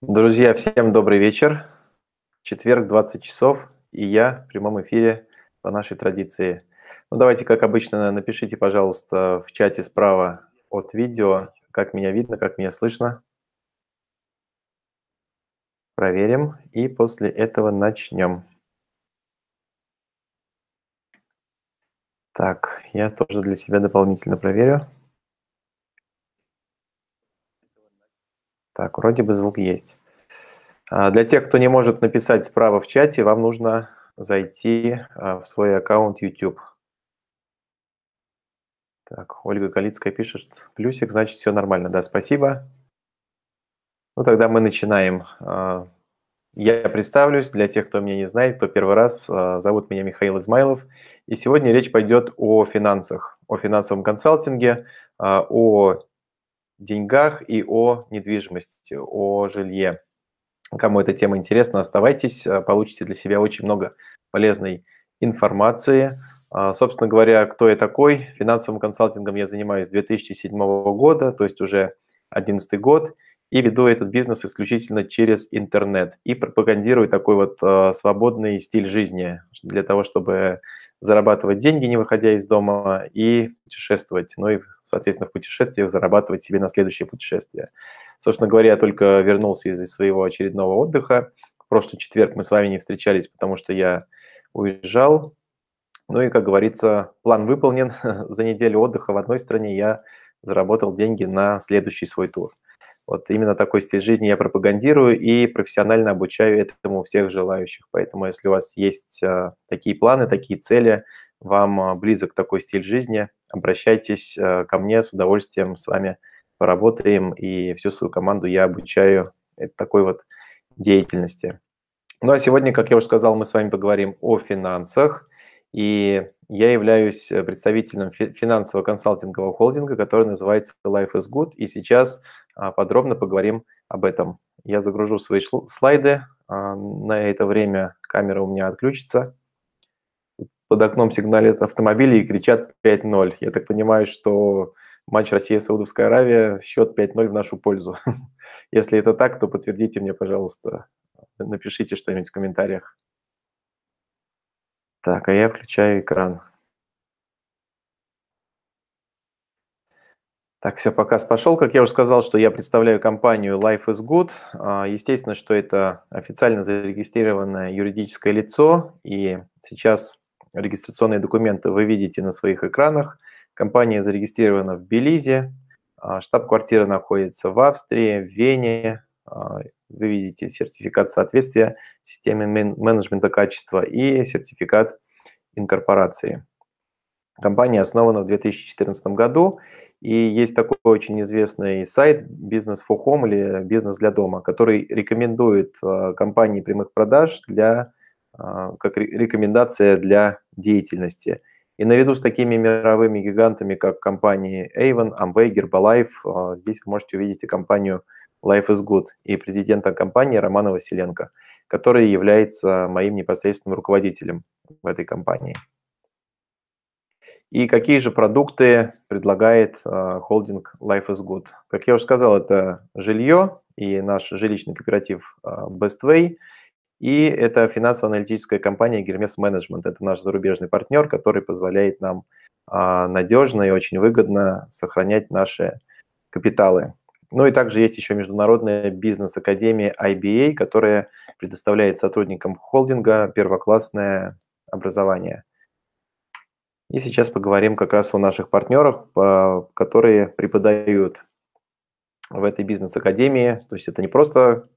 Друзья, всем добрый вечер. Четверг, 20 часов, и я в прямом эфире по нашей традиции. Ну, давайте, как обычно, напишите, пожалуйста, в чате справа от видео, как меня видно, как меня слышно. Проверим, и после этого начнем. Так, я тоже для себя дополнительно проверю. Так, вроде бы звук есть. А, для тех, кто не может написать справа в чате, вам нужно зайти а, в свой аккаунт YouTube. Так, Ольга Калицкая пишет, плюсик, значит, все нормально. Да, спасибо. Ну, тогда мы начинаем. А, я представлюсь, для тех, кто меня не знает, кто первый раз, зовут меня Михаил Измайлов, и сегодня речь пойдет о финансах, о финансовом консалтинге, о деньгах и о недвижимости, о жилье. Кому эта тема интересна, оставайтесь, э, получите для себя очень много полезной информации. А, собственно говоря, кто я такой? Финансовым консалтингом я занимаюсь с 2007 года, то есть уже 2011 год и веду этот бизнес исключительно через интернет и пропагандирую такой вот э, свободный стиль жизни для того, чтобы зарабатывать деньги, не выходя из дома, и путешествовать. Ну и, соответственно, в путешествиях зарабатывать себе на следующее путешествие. Собственно говоря, я только вернулся из своего очередного отдыха. В прошлый четверг мы с вами не встречались, потому что я уезжал. Ну и, как говорится, план выполнен. За неделю отдыха в одной стране я заработал деньги на следующий свой тур – вот именно такой стиль жизни я пропагандирую и профессионально обучаю этому всех желающих. Поэтому, если у вас есть э, такие планы, такие цели, вам э, близок такой стиль жизни, обращайтесь э, ко мне с удовольствием, с вами поработаем, и всю свою команду я обучаю такой вот деятельности. Ну а сегодня, как я уже сказал, мы с вами поговорим о финансах. И я являюсь э, представителем финансово-консалтингового холдинга, который называется Life is Good, и сейчас а, подробно поговорим об этом. Я загружу свои слайды, а, на это время камера у меня отключится. Под окном сигналят автомобили и кричат 5-0. Я так понимаю, что матч Россия-Саудовская Аравия, счет 5-0 в нашу пользу. Если это так, то подтвердите мне, пожалуйста, напишите что-нибудь в комментариях. Так, а я включаю экран. Так, все, показ пошел. Как я уже сказал, что я представляю компанию Life is Good. А, естественно, что это официально зарегистрированное юридическое лицо, и сейчас регистрационные документы вы видите на своих экранах. Компания зарегистрирована в Белизе, а, штаб-квартира находится в Австрии, в Вене, а, вы видите сертификат соответствия системе менеджмента качества и сертификат инкорпорации. Компания основана в 2014 году, и есть такой очень известный сайт Business for Home» или «Бизнес для дома», который рекомендует а, компании прямых продаж для, а, как рекомендация для деятельности. И наряду с такими мировыми гигантами, как компании Avon, Amway, Herbalife, а, здесь вы можете увидеть и компанию – Life is Good и президентом компании Романа Василенко, который является моим непосредственным руководителем в этой компании. И какие же продукты предлагает э, холдинг Life is Good? Как я уже сказал, это жилье и наш жилищный кооператив э, Bestway, и это финансово-аналитическая компания Germes Management. Это наш зарубежный партнер, который позволяет нам а, надежно и очень выгодно сохранять наши капиталы ну и также есть еще Международная бизнес-академия IBA, которая предоставляет сотрудникам холдинга первоклассное образование. И сейчас поговорим как раз о наших партнерах, а, которые преподают в этой бизнес-академии. То есть это не просто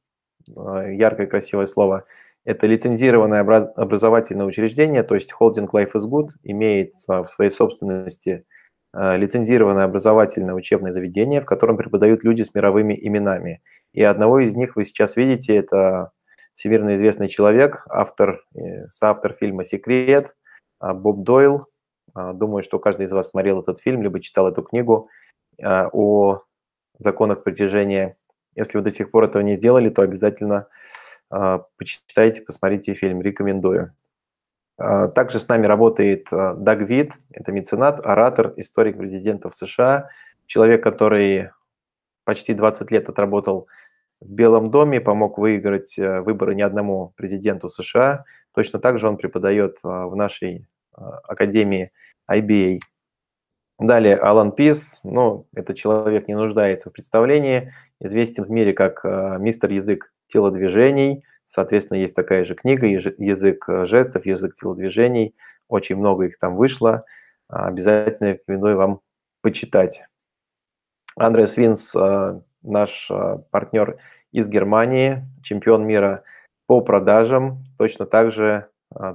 а, яркое, красивое слово, это лицензированное образовательное учреждение, то есть холдинг Life is Good имеет а, в своей собственности Э, лицензированное образовательное учебное заведение, в котором преподают люди с мировыми именами. И одного из них вы сейчас видите, это всемирно известный человек, автор, э, соавтор фильма «Секрет», э, Боб Дойл. Думаю, что каждый из вас смотрел этот фильм, либо читал эту книгу о законах притяжения. Если вы до сих пор этого не сделали, то обязательно почитайте, посмотрите фильм, рекомендую. А, также с нами работает э, Даг Вид, это меценат, оратор, историк президентов США, человек, который почти 20 лет отработал в Белом доме, помог выиграть э, выборы ни одному президенту США. Точно так же он преподает э, в нашей академии IBA. Далее Алан Пис, ну, этот человек не нуждается в представлении, известен в мире как мистер язык телодвижений – Соответственно, есть такая же книга «Язык э, жестов», «Язык телодвижений». Очень много их там вышло. А, обязательно рекомендую вам почитать. Андреас Винс, э, наш э, партнер из Германии, чемпион мира по продажам, точно так же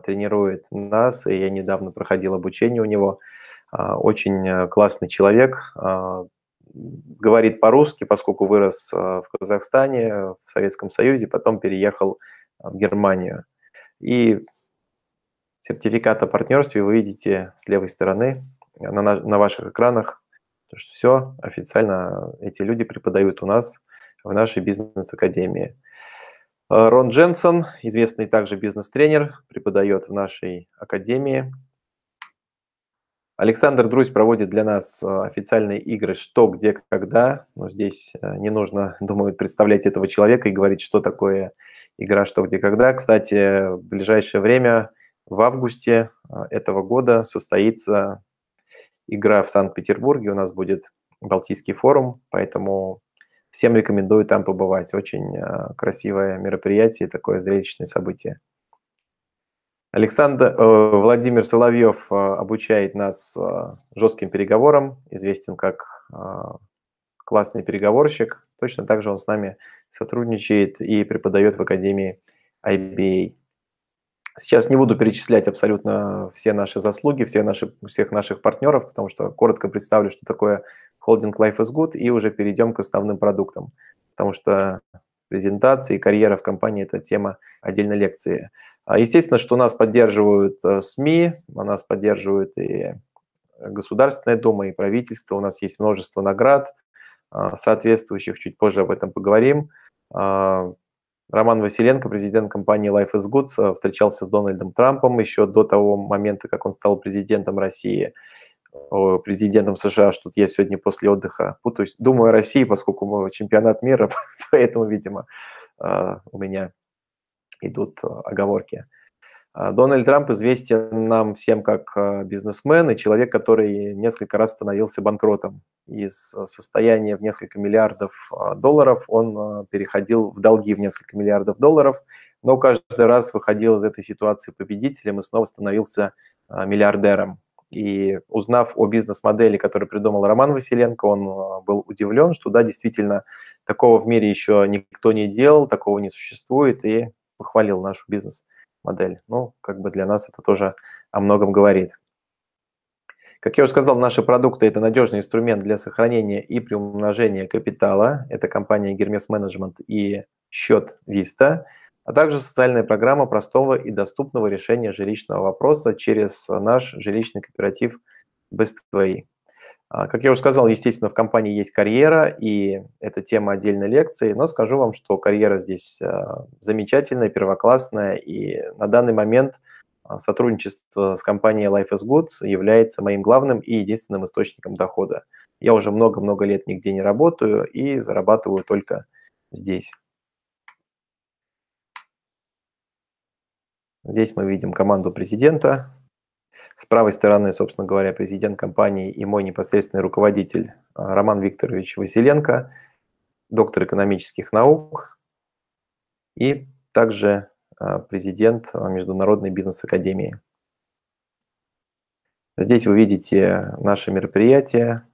тренирует нас, и я недавно проходил обучение у него. А, очень классный человек, а, говорит по-русски, поскольку вырос э, в Казахстане, в Советском Союзе, потом переехал э, в Германию. И сертификат о партнерстве вы видите с левой стороны э, на, на ваших экранах. То, что все официально эти люди преподают у нас в нашей бизнес-академии. Рон Дженсон, известный также бизнес-тренер, преподает в нашей академии – Александр Друзь проводит для нас э, официальные игры «Что, где, когда». Но здесь э, не нужно, думаю, представлять этого человека и говорить, что такое игра «Что, где, когда». Кстати, в ближайшее время, в августе э, этого года, состоится игра в Санкт-Петербурге. У нас будет Балтийский форум, поэтому всем рекомендую там побывать. Очень красивое мероприятие, такое зрелищное событие. Александр э, Владимир Соловьев э, обучает нас э, жестким переговорам, известен как классный переговорщик. Точно так же он с нами сотрудничает и преподает в Академии IBA. Сейчас не буду перечислять абсолютно все наши заслуги, все наши, всех наших партнеров, потому что коротко представлю, что такое холдинг Life is Good, и уже перейдем к основным продуктам, потому что презентации карьера в компании – это тема отдельной лекции. А, естественно, что нас поддерживают э, СМИ, а, нас поддерживают и э, Государственная Дума, и правительство. У нас есть множество наград а, соответствующих, чуть позже об этом поговорим. Роман Василенко, президент компании Life is Good, э, встречался с Дональдом Трампом еще до того момента, как он стал президентом России, президентом США, что я сегодня после отдыха путаюсь. Думаю о России, поскольку мы чемпионат мира, поэтому, видимо, у меня идут э, оговорки. А, Дональд Трамп известен нам всем как э, бизнесмен и человек, который несколько раз становился банкротом. Из э, состояния в несколько миллиардов долларов он переходил в долги в несколько миллиардов долларов, но каждый раз выходил из этой ситуации победителем и снова становился миллиардером. И узнав о бизнес-модели, которую придумал Роман Василенко, он был удивлен, что да, действительно, такого в мире еще никто не делал, такого не существует, и похвалил нашу бизнес-модель. Ну, как бы для нас это тоже о многом говорит. Как я уже сказал, наши продукты – это надежный инструмент для сохранения и приумножения капитала. Это компания Гермес Management и счет Виста, а также социальная программа простого и доступного решения жилищного вопроса через наш жилищный кооператив BestWay. А, как я уже сказал, естественно, в компании есть карьера, и это тема отдельной лекции, но скажу вам, что карьера здесь а, замечательная, первоклассная, и на данный момент а, сотрудничество с компанией Life is Good является моим главным и единственным источником дохода. Я уже много-много лет нигде не работаю и зарабатываю только здесь. Здесь мы видим команду президента, с правой стороны, собственно говоря, президент компании и мой непосредственный руководитель а, Роман Викторович Василенко, доктор экономических наук и также а, президент а, Международной бизнес-академии. Здесь вы видите наше мероприятие.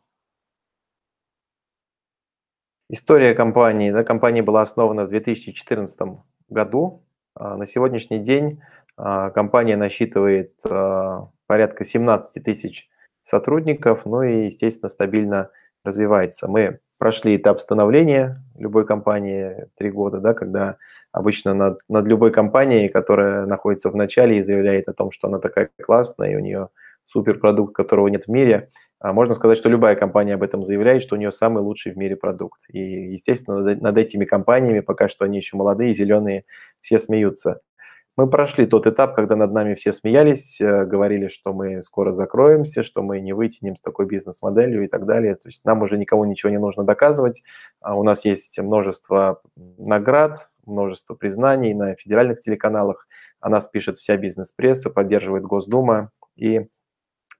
История компании. Да, компания была основана в 2014 году. На сегодняшний день компания насчитывает порядка 17 тысяч сотрудников, ну и, естественно, стабильно развивается. Мы прошли этап становления любой компании три года, да, когда обычно над, над любой компанией, которая находится в начале и заявляет о том, что она такая классная, и у нее суперпродукт, которого нет в мире, а можно сказать, что любая компания об этом заявляет, что у нее самый лучший в мире продукт. И, естественно, над этими компаниями, пока что они еще молодые, зеленые, все смеются. Мы прошли тот этап, когда над нами все смеялись, э, говорили, что мы скоро закроемся, что мы не вытянем с такой бизнес-моделью и так далее. То есть нам уже никого ничего не нужно доказывать. А у нас есть множество наград, множество признаний на федеральных телеканалах. О нас пишет вся бизнес-пресса, поддерживает Госдума. И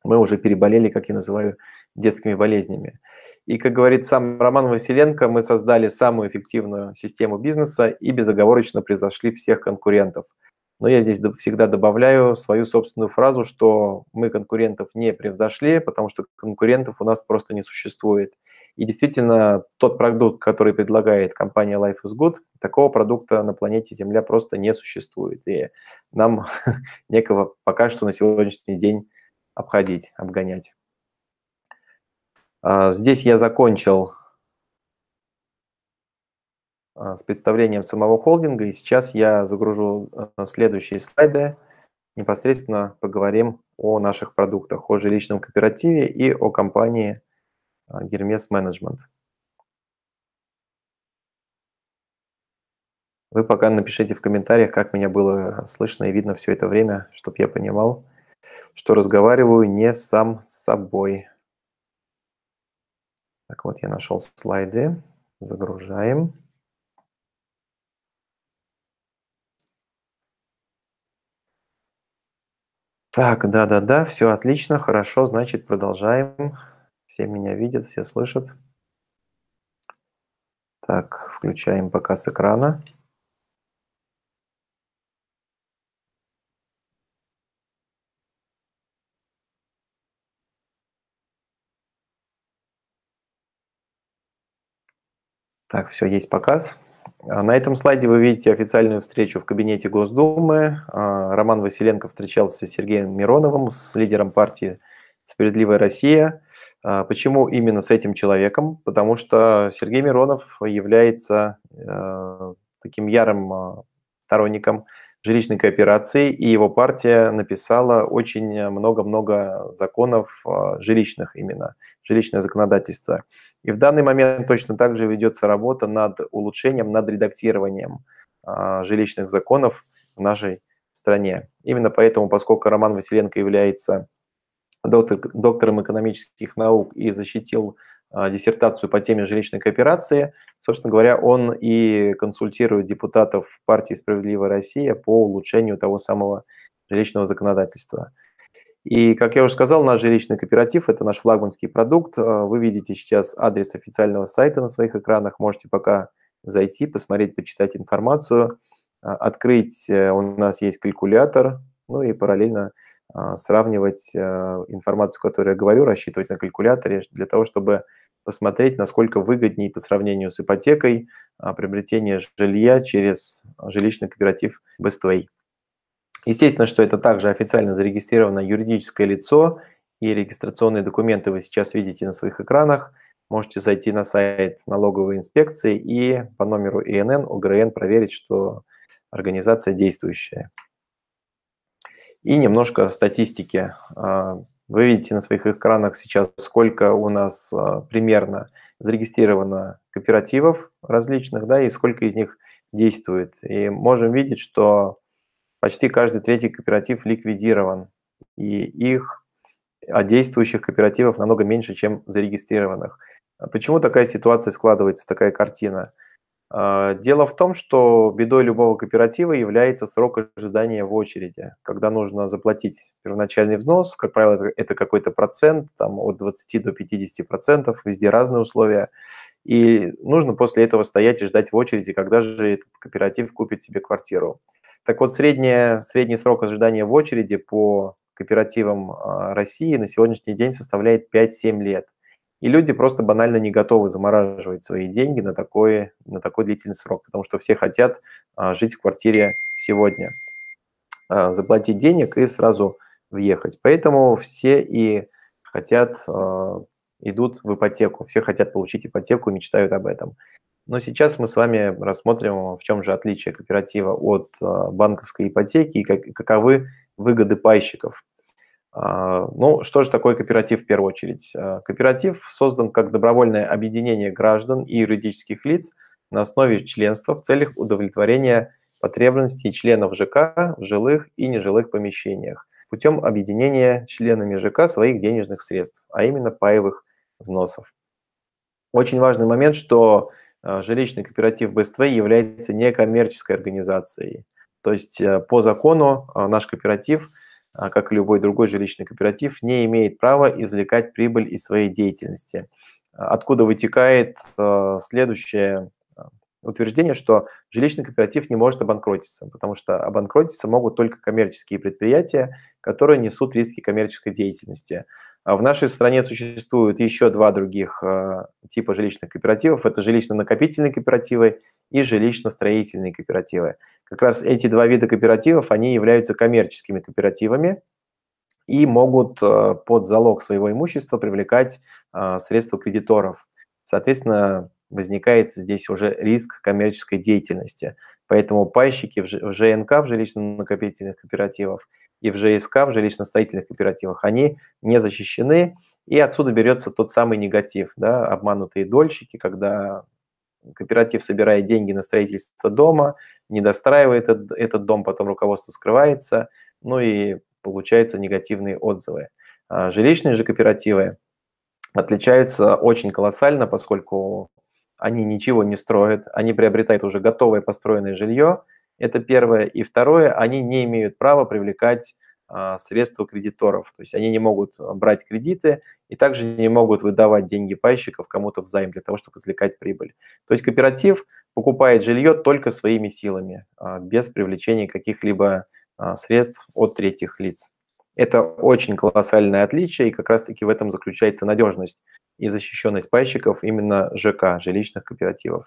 мы уже переболели, как я называю, детскими болезнями. И, как говорит сам Роман Василенко, мы создали самую эффективную систему бизнеса и безоговорочно превзошли всех конкурентов – но я здесь всегда добавляю свою собственную фразу, что мы конкурентов не превзошли, потому что конкурентов у нас просто не существует. И действительно, тот продукт, который предлагает компания Life is Good, такого продукта на планете Земля просто не существует. И нам некого пока что на сегодняшний день обходить, обгонять. А, здесь я закончил а, с представлением самого холдинга. И сейчас я загружу а, следующие слайды. Непосредственно поговорим о наших продуктах, о жилищном кооперативе и о компании а, Гермес Менеджмент. Вы пока напишите в комментариях, как меня было слышно и видно все это время, чтобы я понимал, что разговариваю не сам с собой. Так вот, я нашел слайды. Загружаем. Так, да-да-да, все отлично, хорошо, значит, продолжаем. Все меня видят, все слышат. Так, включаем пока с экрана. Так, все, есть показ. А, на этом слайде вы видите официальную встречу в кабинете Госдумы. А, Роман Василенко встречался с Сергеем Мироновым, с лидером партии «Справедливая Россия». А, почему именно с этим человеком? Потому что Сергей Миронов является э, таким ярым сторонником жилищной кооперации, и его партия написала очень много-много законов а, жилищных именно, жилищное законодательство. И в данный момент точно так же ведется работа над улучшением, над редактированием а, жилищных законов в нашей стране. Именно поэтому, поскольку Роман Василенко является доктор, доктором экономических наук и защитил а, диссертацию по теме жилищной кооперации. Собственно говоря, он и консультирует депутатов партии «Справедливая Россия» по улучшению того самого жилищного законодательства. И, как я уже сказал, наш жилищный кооператив – это наш флагманский продукт. А, вы видите сейчас адрес официального сайта на своих экранах. Можете пока зайти, посмотреть, почитать информацию, а, открыть. Э, у нас есть калькулятор, ну и параллельно сравнивать э, информацию, которую я говорю, рассчитывать на калькуляторе для того, чтобы посмотреть, насколько выгоднее по сравнению с ипотекой а, приобретение жилья через жилищный кооператив Bestway. Естественно, что это также официально зарегистрированное юридическое лицо, и регистрационные документы вы сейчас видите на своих экранах. Можете зайти на сайт налоговой инспекции и по номеру ИНН, ОГРН проверить, что организация действующая. И немножко статистики. А, вы видите на своих экранах сейчас, сколько у нас а, примерно зарегистрировано кооперативов различных, да, и сколько из них действует. И можем видеть, что почти каждый третий кооператив ликвидирован, и их а действующих кооперативов намного меньше, чем зарегистрированных. Почему такая ситуация складывается, такая картина? А, дело в том, что бедой любого кооператива является срок ожидания в очереди, когда нужно заплатить первоначальный взнос, как правило, это какой-то процент, там от 20 до 50 процентов, везде разные условия, и нужно после этого стоять и ждать в очереди, когда же этот кооператив купит тебе квартиру. Так вот, средняя, средний срок ожидания в очереди по кооперативам а, России на сегодняшний день составляет 5-7 лет – и люди просто банально не готовы замораживать свои деньги на такой, на такой длительный срок, потому что все хотят а, жить в квартире сегодня, а, заплатить денег и сразу въехать. Поэтому все и хотят, а, идут в ипотеку, все хотят получить ипотеку и мечтают об этом. Но сейчас мы с вами рассмотрим, в чем же отличие кооператива от а, банковской ипотеки и как, каковы выгоды пайщиков. А, ну, что же такое кооператив в первую очередь? А, кооператив создан как добровольное объединение граждан и юридических лиц на основе членства в целях удовлетворения потребностей членов ЖК в жилых и нежилых помещениях путем объединения членами ЖК своих денежных средств, а именно паевых взносов. Очень важный момент, что а, жилищный кооператив БСТВ является некоммерческой организацией. То есть э, по закону наш кооператив – а, как и любой другой жилищный кооператив, не имеет права извлекать прибыль из своей деятельности. А, откуда вытекает а, следующее утверждение, что жилищный кооператив не может обанкротиться, потому что обанкротиться могут только коммерческие предприятия, которые несут риски коммерческой деятельности. А в нашей стране существуют еще два других а, типа жилищных кооперативов. Это жилищно-накопительные кооперативы и жилищно-строительные кооперативы. Как раз эти два вида кооперативов, они являются коммерческими кооперативами и могут а, под залог своего имущества привлекать средства кредиторов. Соответственно, возникает здесь уже риск коммерческой деятельности. Поэтому пайщики в ЖНК, в жилищно-накопительных кооперативах – и в ЖСК, в жилищно-строительных кооперативах, они не защищены, и отсюда берется тот самый негатив, да, обманутые дольщики, когда кооператив собирает деньги на строительство дома, не достраивает этот, этот дом, потом руководство скрывается, ну и получаются негативные отзывы. А жилищные же кооперативы отличаются очень колоссально, поскольку они ничего не строят, они приобретают уже готовое построенное жилье, это первое. И второе, они не имеют права привлекать а, средства кредиторов. То есть они не могут а, брать кредиты и также не могут выдавать деньги пайщиков кому-то взаим для того, чтобы извлекать прибыль. То есть кооператив покупает жилье только своими силами, а, без привлечения каких-либо средств от третьих лиц. Это очень колоссальное отличие, и как раз-таки в этом заключается надежность и защищенность пайщиков именно ЖК, жилищных кооперативов.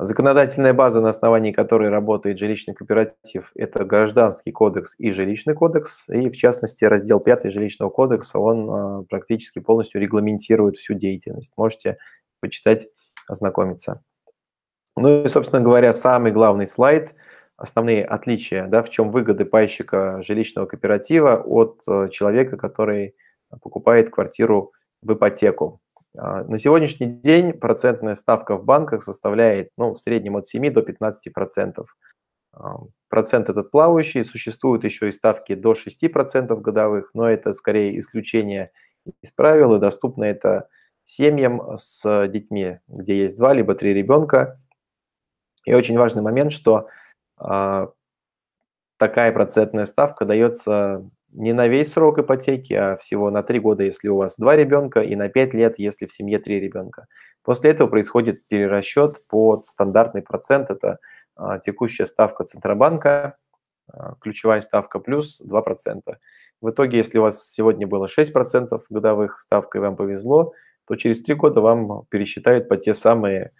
Законодательная база, на основании которой работает жилищный кооператив, это Гражданский кодекс и Жилищный кодекс. И, в частности, раздел 5 Жилищного кодекса, он а, практически полностью регламентирует всю деятельность. Можете почитать, ознакомиться. Ну и, собственно говоря, самый главный слайд – основные отличия, да, в чем выгоды пайщика жилищного кооператива от э, человека, который покупает квартиру в ипотеку. А, на сегодняшний день процентная ставка в банках составляет ну, в среднем от 7 до 15 процентов. А, процент этот плавающий, существуют еще и ставки до 6 процентов годовых, но это скорее исключение из правил, и доступно это семьям с детьми, где есть два либо три ребенка. И очень важный момент, что а, такая процентная ставка дается не на весь срок ипотеки, а всего на 3 года, если у вас 2 ребенка, и на 5 лет, если в семье 3 ребенка. После этого происходит перерасчет под стандартный процент, это а, текущая ставка Центробанка, а, ключевая ставка плюс 2%. В итоге, если у вас сегодня было 6% годовых ставка и вам повезло, то через 3 года вам пересчитают по те самые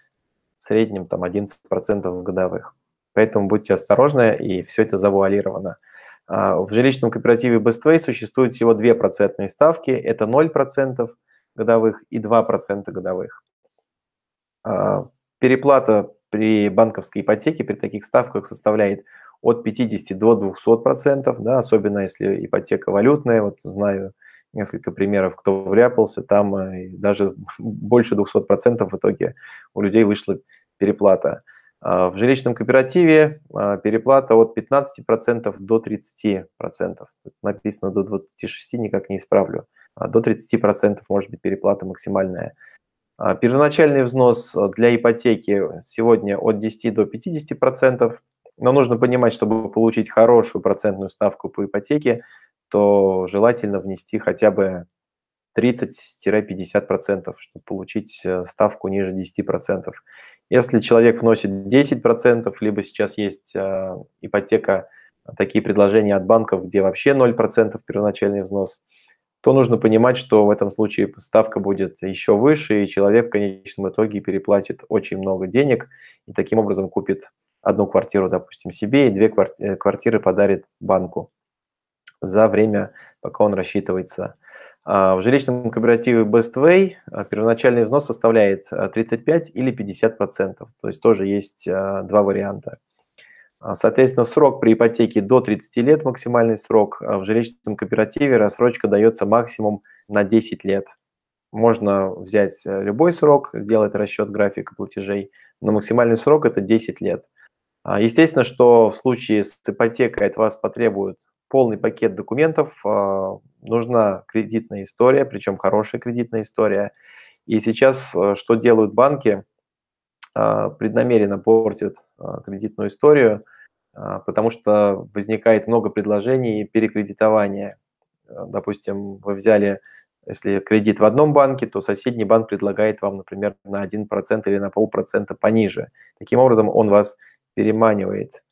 в среднем там 11% годовых. Поэтому будьте осторожны, и все это завуалировано – а, в жилищном кооперативе Bestway существует всего две процентные ставки. Это 0% годовых и 2% годовых. А, переплата при банковской ипотеке при таких ставках составляет от 50 до 200 процентов, да, особенно если ипотека валютная. Вот знаю несколько примеров, кто вряпался, там э, даже больше 200 процентов в итоге у людей вышла переплата. А, в жилищном кооперативе а, переплата от 15% до 30%. Тут написано до 26%, никак не исправлю. А до 30% может быть переплата максимальная. Первоначальный взнос для ипотеки сегодня от 10 до 50%. Но нужно понимать, чтобы получить хорошую процентную ставку по ипотеке, то желательно внести хотя бы 30-50%, чтобы получить э, ставку ниже 10%. Если человек вносит 10%, либо сейчас есть э, ипотека, такие предложения от банков, где вообще 0% первоначальный взнос, то нужно понимать, что в этом случае ставка будет еще выше, и человек в конечном итоге переплатит очень много денег и таким образом купит одну квартиру, допустим, себе, и две э, квартиры подарит банку за время, пока он рассчитывается а, в жилищном кооперативе Bestway а, первоначальный взнос составляет 35 а, или 50%. процентов, То есть тоже есть два варианта. Соответственно, срок при ипотеке до 30 лет, максимальный срок. В жилищном кооперативе рассрочка дается максимум на 10 лет. Можно взять любой срок, сделать расчет графика платежей, но максимальный срок – это 10 лет. Естественно, что в случае с ипотекой от вас потребуют полный пакет документов, нужна кредитная история, причем хорошая кредитная история. И сейчас э, что делают банки? А, преднамеренно портят а, кредитную историю, а, потому что возникает много предложений перекредитования. Э, допустим, вы взяли, если кредит в одном банке, то соседний банк предлагает вам, например, на 1% или на полпроцента пониже. Таким образом, он вас переманивает.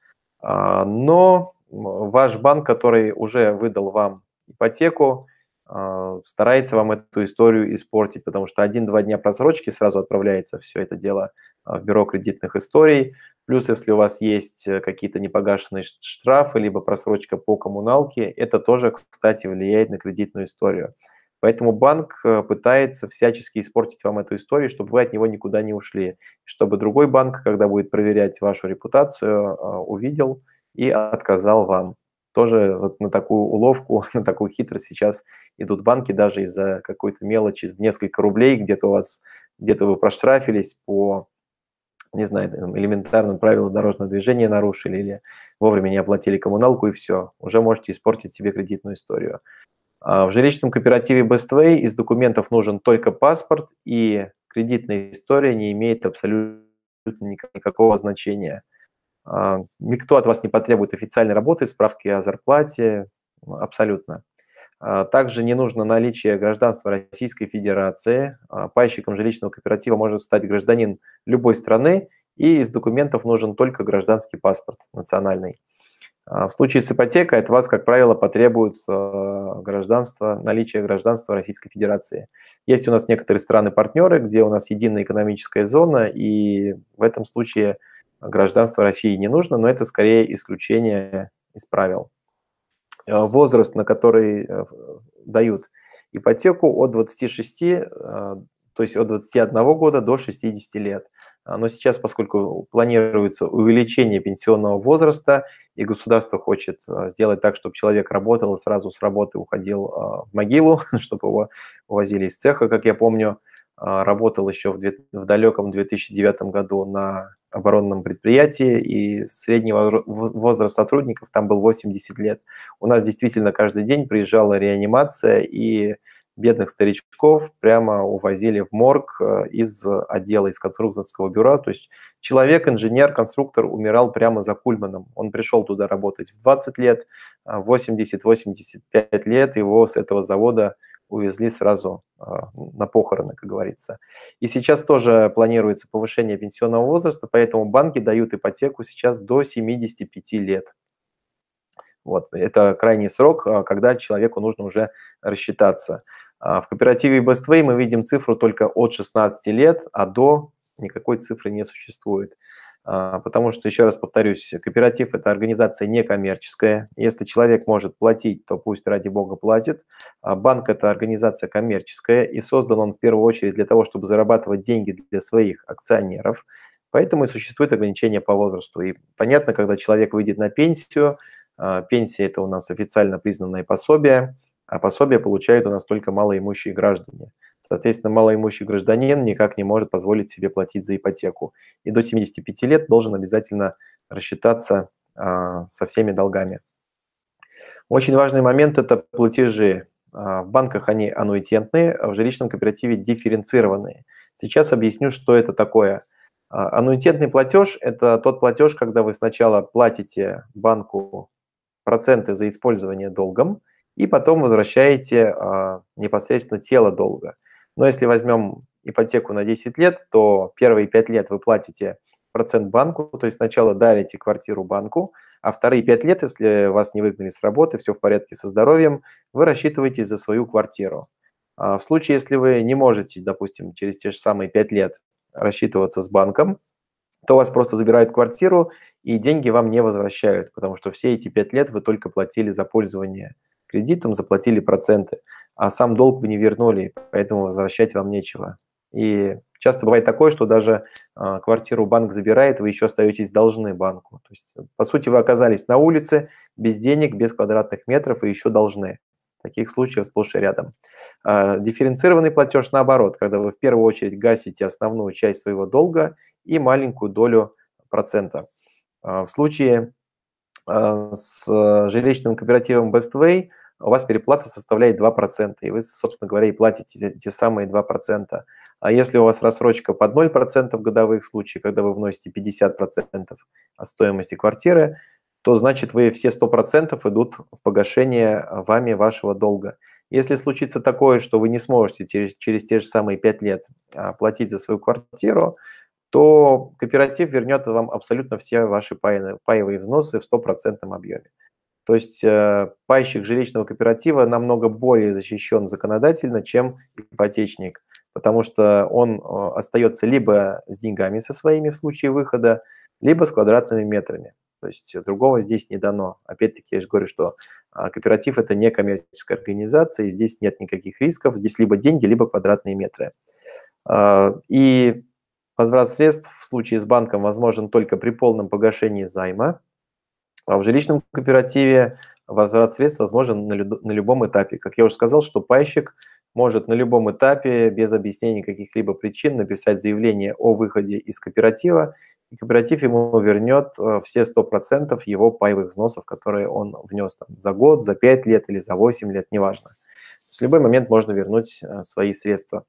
Но ваш банк, который уже выдал вам ипотеку, э, старается вам эту историю испортить, потому что один-два дня просрочки сразу отправляется все это дело э, в бюро кредитных историй. Плюс, если у вас есть э, какие-то непогашенные штрафы, либо просрочка по коммуналке, это тоже, кстати, влияет на кредитную историю. Поэтому банк пытается всячески испортить вам эту историю, чтобы вы от него никуда не ушли, чтобы другой банк, когда будет проверять вашу репутацию, увидел и отказал вам тоже вот на такую уловку, на такую хитрость сейчас идут банки, даже из-за какой-то мелочи, из несколько рублей, где-то у вас, где-то вы проштрафились по, не знаю, элементарным правилам дорожного движения нарушили или вовремя не оплатили коммуналку, и все, уже можете испортить себе кредитную историю. А, в жилищном кооперативе Bestway из документов нужен только паспорт, и кредитная история не имеет абсолютно никакого значения – а, никто от вас не потребует официальной работы, справки о зарплате, ну, абсолютно. А, также не нужно наличие гражданства Российской Федерации. А, пайщиком жилищного кооператива может стать гражданин любой страны, и из документов нужен только гражданский паспорт национальный. В случае с ипотекой от вас, как правило, потребуют гражданство, наличие гражданства Российской Федерации. Есть у нас некоторые страны-партнеры, где у нас единая экономическая зона, и в этом случае – гражданство России не нужно, но это скорее исключение из правил. Э, возраст, на который э, дают ипотеку от 26, э, то есть от 21 года до 60 лет. А, но сейчас, поскольку планируется увеличение пенсионного возраста, и государство хочет сделать так, чтобы человек работал и сразу с работы уходил в могилу, чтобы его увозили из цеха, как я помню, а, работал еще в, в далеком 2009 году на оборонном предприятии, и средний возраст сотрудников там был 80 лет. У нас действительно каждый день приезжала реанимация, и бедных старичков прямо увозили в морг а, из отдела, из конструкторского бюро. То есть человек, инженер, конструктор умирал прямо за Кульманом. Он пришел туда работать в 20 лет, 80-85 а лет его с этого завода увезли сразу а, на похороны, как говорится. И сейчас тоже планируется повышение пенсионного возраста, поэтому банки дают ипотеку сейчас до 75 лет. Вот, это крайний срок, а, когда человеку нужно уже рассчитаться. А, в кооперативе Bestway мы видим цифру только от 16 лет, а до никакой цифры не существует. А, потому что, еще раз повторюсь, кооператив – это организация некоммерческая. Если человек может платить, то пусть ради бога платит. А банк – это организация коммерческая, и создан он в первую очередь для того, чтобы зарабатывать деньги для своих акционеров. Поэтому и существует ограничение по возрасту. И понятно, когда человек выйдет на пенсию, а, пенсия – это у нас официально признанное пособие, а пособие получают у нас только малоимущие граждане – Соответственно, малоимущий гражданин никак не может позволить себе платить за ипотеку. И до 75 лет должен обязательно рассчитаться а, со всеми долгами. Очень важный момент – это платежи. А, в банках они аннуитентные, а в жилищном кооперативе дифференцированные. Сейчас объясню, что это такое. А, Аннуитетный платеж – это тот платеж, когда вы сначала платите банку проценты за использование долгом, и потом возвращаете непосредственно тело долга. Но если возьмем ипотеку на 10 лет, то первые 5 лет вы платите процент банку, то есть сначала дарите квартиру банку, а вторые 5 лет, если вас не выгнали с работы, все в порядке со здоровьем, вы рассчитываетесь за свою квартиру. А в случае, если вы не можете, допустим, через те же самые 5 лет рассчитываться с банком, то вас просто забирают квартиру, и деньги вам не возвращают, потому что все эти 5 лет вы только платили за пользование кредитом, заплатили проценты а сам долг вы не вернули, поэтому возвращать вам нечего. И часто бывает такое, что даже а, квартиру банк забирает, вы еще остаетесь должны банку. То есть, по сути, вы оказались на улице без денег, без квадратных метров и еще должны. Таких случаев сплошь и рядом. А дифференцированный платеж наоборот, когда вы в первую очередь гасите основную часть своего долга и маленькую долю процента. А в случае с э, жилищным кооперативом Bestway – у вас переплата составляет 2%, и вы, собственно говоря, и платите те, те самые 2%. А если у вас рассрочка под 0% годовых в случае, когда вы вносите 50% от стоимости квартиры, то значит вы все 100% идут в погашение вами вашего долга. Если случится такое, что вы не сможете через, через те же самые 5 лет а, платить за свою квартиру, то кооператив вернет вам абсолютно все ваши паевые взносы в стопроцентном объеме. То есть э, пайщик жилищного кооператива намного более защищен законодательно, чем ипотечник, потому что он э, остается либо с деньгами со своими в случае выхода, либо с квадратными метрами. То есть э, другого здесь не дано. Опять-таки я же говорю, что а, кооператив – это не коммерческая организация, и здесь нет никаких рисков. Здесь либо деньги, либо квадратные метры. А, и возврат средств в случае с банком возможен только при полном погашении займа. А в жилищном кооперативе возврат средств возможен на, лю- на любом этапе. Как я уже сказал, что пайщик может на любом этапе без объяснений каких-либо причин написать заявление о выходе из кооператива, и кооператив ему вернет э, все 100% его паевых взносов, которые он внес там, за год, за 5 лет или за 8 лет, неважно. В любой момент можно вернуть э, свои средства.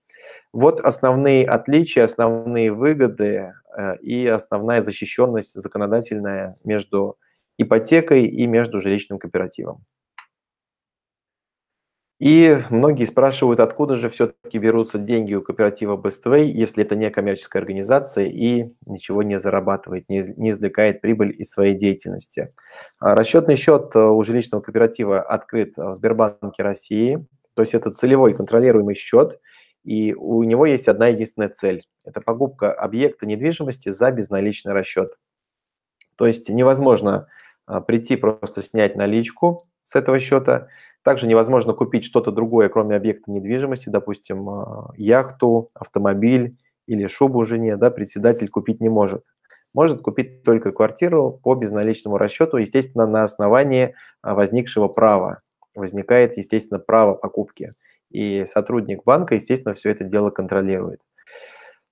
Вот основные отличия, основные выгоды э, и основная защищенность законодательная между ипотекой и между жилищным кооперативом. И многие спрашивают, откуда же все-таки берутся деньги у кооператива Bestway, если это не коммерческая организация и ничего не зарабатывает, не не извлекает прибыль из своей деятельности. А расчетный счет э, у жилищного кооператива открыт в Сбербанке России, то есть это целевой контролируемый счет, и у него есть одна единственная цель – это покупка объекта недвижимости за безналичный расчет. То есть невозможно а, прийти просто снять наличку с этого счета. Также невозможно купить что-то другое, кроме объекта недвижимости, допустим, а, яхту, автомобиль или шубу жене, да, председатель купить не может. Может купить только квартиру по безналичному расчету, естественно, на основании а, возникшего права. Возникает, естественно, право покупки. И сотрудник банка, естественно, все это дело контролирует.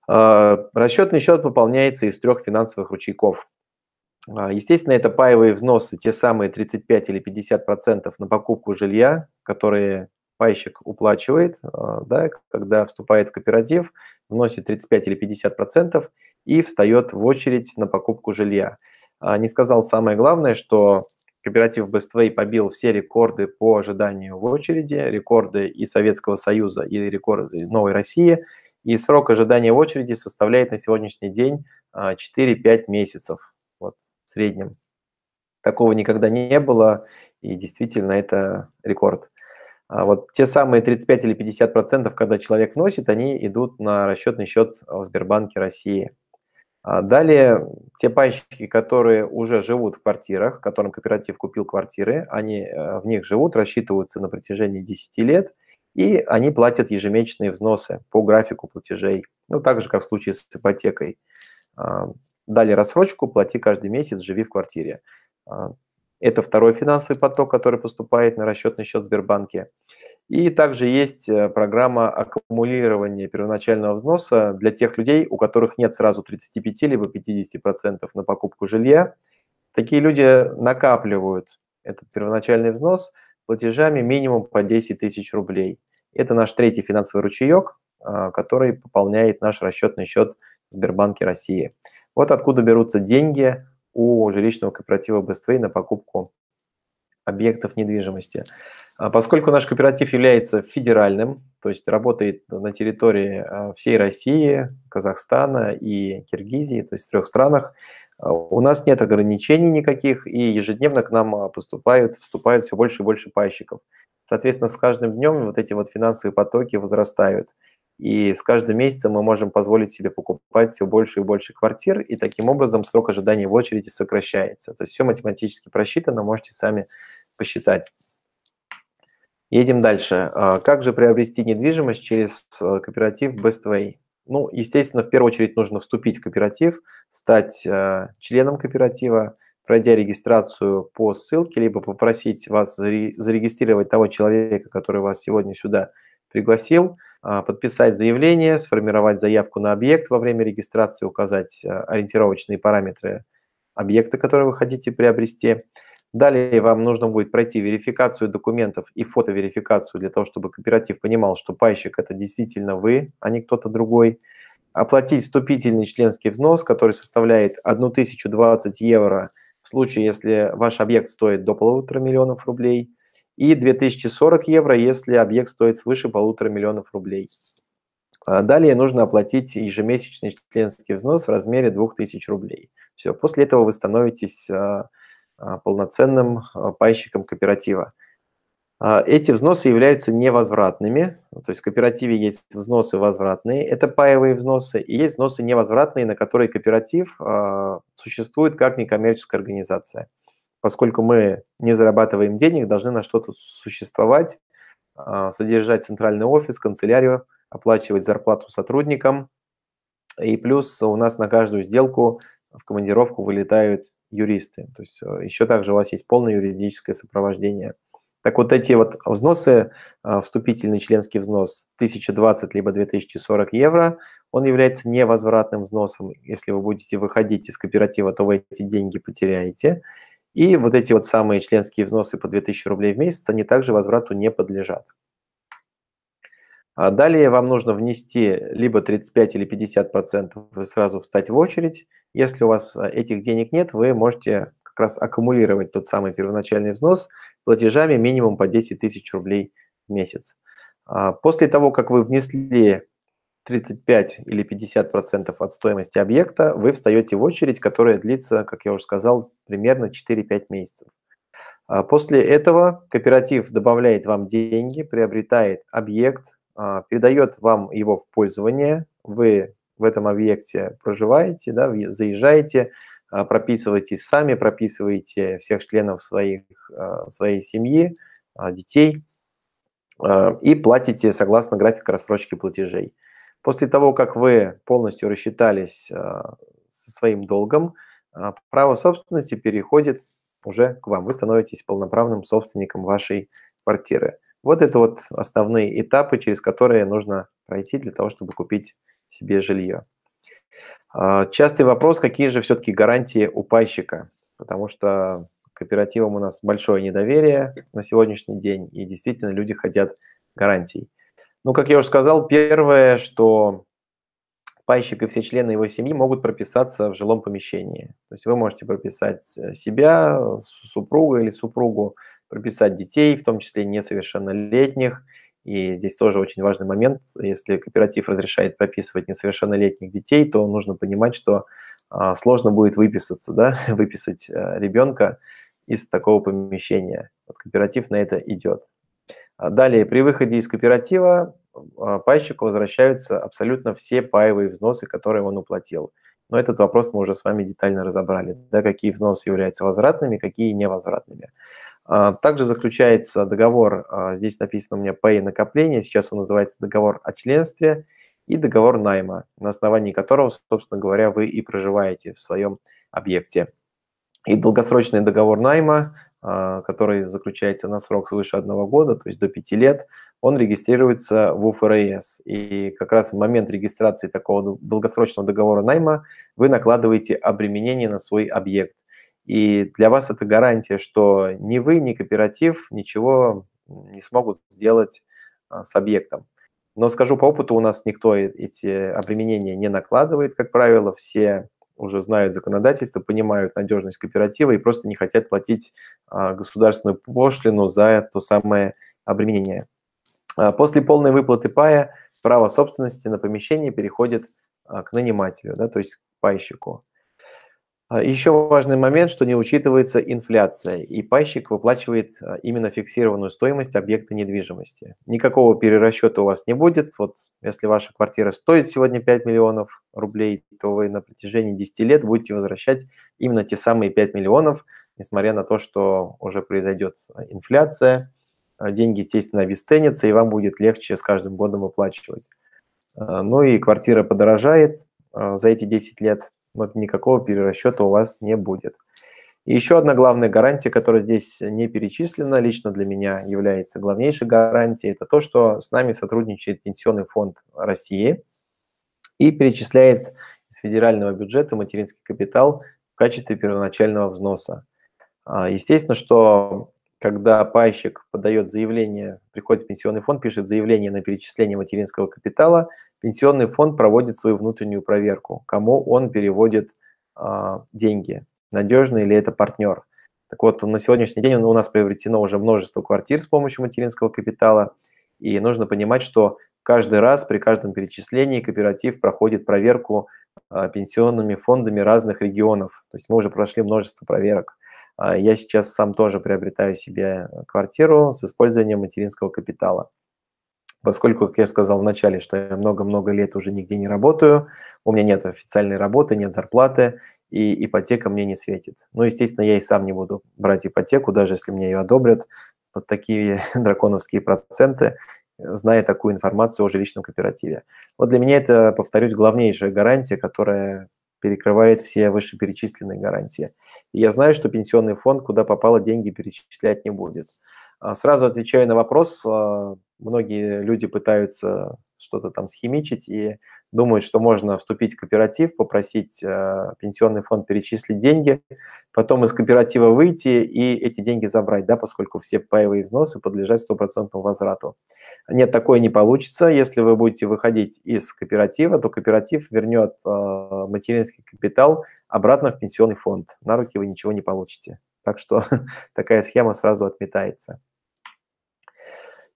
Расчетный счет пополняется из трех финансовых ручейков. А, естественно, это паевые взносы, те самые 35 или 50% на покупку жилья, которые пайщик уплачивает, а, да, когда вступает в кооператив, вносит 35 или 50 процентов и встает в очередь на покупку жилья. А, не сказал самое главное, что кооператив Bestway побил все рекорды по ожиданию в очереди, рекорды и Советского Союза, и рекорды Новой России, и срок ожидания в очереди составляет на сегодняшний день 4-5 месяцев в среднем. Такого никогда не было, и действительно это рекорд. А вот те самые 35 или 50 процентов, когда человек носит, они идут на расчетный счет в Сбербанке России. А далее те пайщики, которые уже живут в квартирах, которым кооператив купил квартиры, они э, в них живут, рассчитываются на протяжении 10 лет, и они платят ежемесячные взносы по графику платежей. Ну, так же, как в случае с ипотекой. А, Дали рассрочку, плати каждый месяц, живи в квартире. А, это второй финансовый поток, который поступает на расчетный счет в Сбербанке. И также есть э, программа аккумулирования первоначального взноса для тех людей, у которых нет сразу 35 либо 50% на покупку жилья. Такие люди накапливают этот первоначальный взнос платежами минимум по 10 тысяч рублей. Это наш третий финансовый ручеек, а, который пополняет наш расчетный счет в Сбербанке России. Вот откуда берутся деньги у жилищного кооператива «Бествей» на покупку объектов недвижимости. А поскольку наш кооператив является федеральным, то есть работает на территории а, всей России, Казахстана и Киргизии, то есть в трех странах, а, у нас нет ограничений никаких, и ежедневно к нам поступают, вступают все больше и больше пайщиков. Соответственно, с каждым днем вот эти вот финансовые потоки возрастают – и с каждым месяцем мы можем позволить себе покупать все больше и больше квартир, и таким образом срок ожидания в очереди сокращается. То есть все математически просчитано, можете сами посчитать. Едем дальше. А, как же приобрести недвижимость через а, кооператив Bestway? Ну, естественно, в первую очередь нужно вступить в кооператив, стать а, членом кооператива, пройдя регистрацию по ссылке, либо попросить вас зарегистрировать того человека, который вас сегодня сюда пригласил. А, подписать заявление, сформировать заявку на объект во время регистрации, указать а, ориентировочные параметры объекта, который вы хотите приобрести. Далее вам нужно будет пройти верификацию документов и фотоверификацию для того, чтобы кооператив понимал, что пайщик – это действительно вы, а не кто-то другой. Оплатить вступительный членский взнос, который составляет 1020 евро в случае, если ваш объект стоит до полутора миллионов рублей – и 2040 евро, если объект стоит свыше полутора миллионов рублей. А далее нужно оплатить ежемесячный членский взнос в размере 2000 рублей. Все, после этого вы становитесь а, а, полноценным пайщиком кооператива. Эти взносы являются невозвратными, то есть в кооперативе есть взносы возвратные, это паевые взносы, и есть взносы невозвратные, на которые кооператив существует как некоммерческая организация поскольку мы не зарабатываем денег, должны на что-то существовать, а, содержать центральный офис, канцелярию, оплачивать зарплату сотрудникам. И плюс у нас на каждую сделку в командировку вылетают юристы. То есть э, еще также у вас есть полное юридическое сопровождение. Так вот эти вот взносы, а, вступительный членский взнос 1020 либо 2040 евро, он является невозвратным взносом. Если вы будете выходить из кооператива, то вы эти деньги потеряете. И вот эти вот самые членские взносы по 2000 рублей в месяц, они также возврату не подлежат. А далее вам нужно внести либо 35 или 50 процентов, и сразу встать в очередь. Если у вас э, этих денег нет, вы можете как раз аккумулировать тот самый первоначальный взнос платежами минимум по 10 тысяч рублей в месяц. А после того, как вы внесли 35 или 50 процентов от стоимости объекта, вы встаете в очередь, которая длится, как я уже сказал, примерно 4-5 месяцев. А после этого кооператив добавляет вам деньги, приобретает объект, а, передает вам его в пользование, вы в этом объекте проживаете, да, заезжаете, а, прописываетесь сами, прописываете всех членов своих, своей семьи, детей и платите согласно графику рассрочки платежей. После того, как вы полностью рассчитались э, со своим долгом, э, право собственности переходит уже к вам. Вы становитесь полноправным собственником вашей квартиры. Вот это вот основные этапы, через которые нужно пройти для того, чтобы купить себе жилье. Э, частый вопрос, какие же все-таки гарантии у пайщика? потому что кооперативам у нас большое недоверие на сегодняшний день, и действительно люди хотят гарантий. Ну, как я уже сказал, первое, что пайщик и все члены его семьи могут прописаться в жилом помещении. То есть вы можете прописать э, себя, супруга или супругу, прописать детей, в том числе несовершеннолетних. И здесь тоже очень важный момент. Если кооператив разрешает прописывать несовершеннолетних детей, то нужно понимать, что а, сложно будет выписаться, да, выписать э, ребенка из такого помещения. Вот кооператив на это идет. А далее, при выходе из кооператива а, пайщику возвращаются абсолютно все паевые взносы, которые он уплатил. Но этот вопрос мы уже с вами детально разобрали, да, какие взносы являются возвратными, какие невозвратными. А, также заключается договор, здесь написано у меня «Pay накопление», сейчас он называется «Договор о членстве», и договор найма, на основании которого, собственно говоря, вы и проживаете в своем объекте. И долгосрочный договор найма а, который заключается на срок свыше одного года, то есть до пяти лет, он регистрируется в УФРС. И как раз в момент регистрации такого долгосрочного договора найма вы накладываете обременение на свой объект. И для вас это гарантия, что ни вы, ни кооператив ничего не смогут сделать а, с объектом. Но скажу по опыту, у нас никто эти обременения не накладывает, как правило, все уже знают законодательство, понимают надежность кооператива и просто не хотят платить а, государственную пошлину за то самое обременение. А после полной выплаты пая право собственности на помещение переходит а, к нанимателю, да, то есть пайщику. А Еще важный момент, что не учитывается инфляция, и пайщик выплачивает а, именно фиксированную стоимость объекта недвижимости. Никакого перерасчета у вас не будет. Вот если ваша квартира стоит сегодня 5 миллионов рублей, то вы на протяжении 10 лет будете возвращать именно те самые 5 миллионов, несмотря на то, что уже произойдет а, инфляция, деньги, естественно, обесценятся, и вам будет легче с каждым годом выплачивать. Ну и квартира подорожает за эти 10 лет – вот никакого перерасчета у вас не будет. И еще одна главная гарантия, которая здесь не перечислена, лично для меня является главнейшей гарантией, это то, что с нами сотрудничает Пенсионный фонд России и перечисляет из федерального бюджета материнский капитал в качестве первоначального взноса. А, естественно, что когда пайщик подает заявление, приходит в пенсионный фонд, пишет заявление на перечисление материнского капитала – пенсионный фонд проводит свою внутреннюю проверку, кому он переводит э, деньги, надежный ли это партнер. Так вот, на сегодняшний день у нас приобретено уже множество квартир с помощью материнского капитала, и нужно понимать, что каждый раз при каждом перечислении кооператив проходит проверку э, пенсионными фондами разных регионов. То есть мы уже прошли множество проверок. Э, я сейчас сам тоже приобретаю себе квартиру с использованием материнского капитала поскольку, как я сказал в начале, что я много-много лет уже нигде не работаю, у меня нет официальной работы, нет зарплаты, и ипотека мне не светит. Ну, естественно, я и сам не буду брать ипотеку, даже если мне ее одобрят вот такие драконовские проценты, зная такую информацию о жилищном кооперативе. Вот для меня это, повторюсь, главнейшая гарантия, которая перекрывает все вышеперечисленные гарантии. И я знаю, что пенсионный фонд, куда попало деньги, перечислять не будет. А, сразу отвечаю на вопрос. А, многие люди пытаются что-то там схимичить и думают, что можно вступить в кооператив, попросить э, пенсионный фонд перечислить деньги, потом из кооператива выйти и эти деньги забрать, да, поскольку все паевые взносы подлежат стопроцентному возврату. Нет, такое не получится. Если вы будете выходить из кооператива, то кооператив вернет э, материнский капитал обратно в пенсионный фонд. На руки вы ничего не получите. Так что такая схема сразу отметается.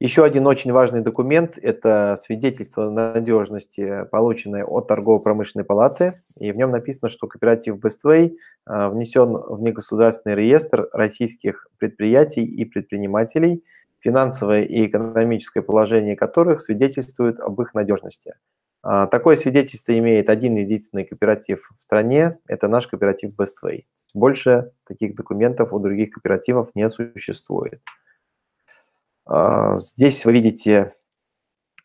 Еще один очень важный документ – это свидетельство надежности, полученное от торгово-промышленной палаты. И в нем написано, что кооператив Bestway а, внесен в негосударственный реестр российских предприятий и предпринимателей, финансовое и экономическое положение которых свидетельствует об их надежности – а, такое свидетельство имеет один единственный кооператив в стране, это наш кооператив Bestway. Больше таких документов у других кооперативов не существует. А, здесь вы видите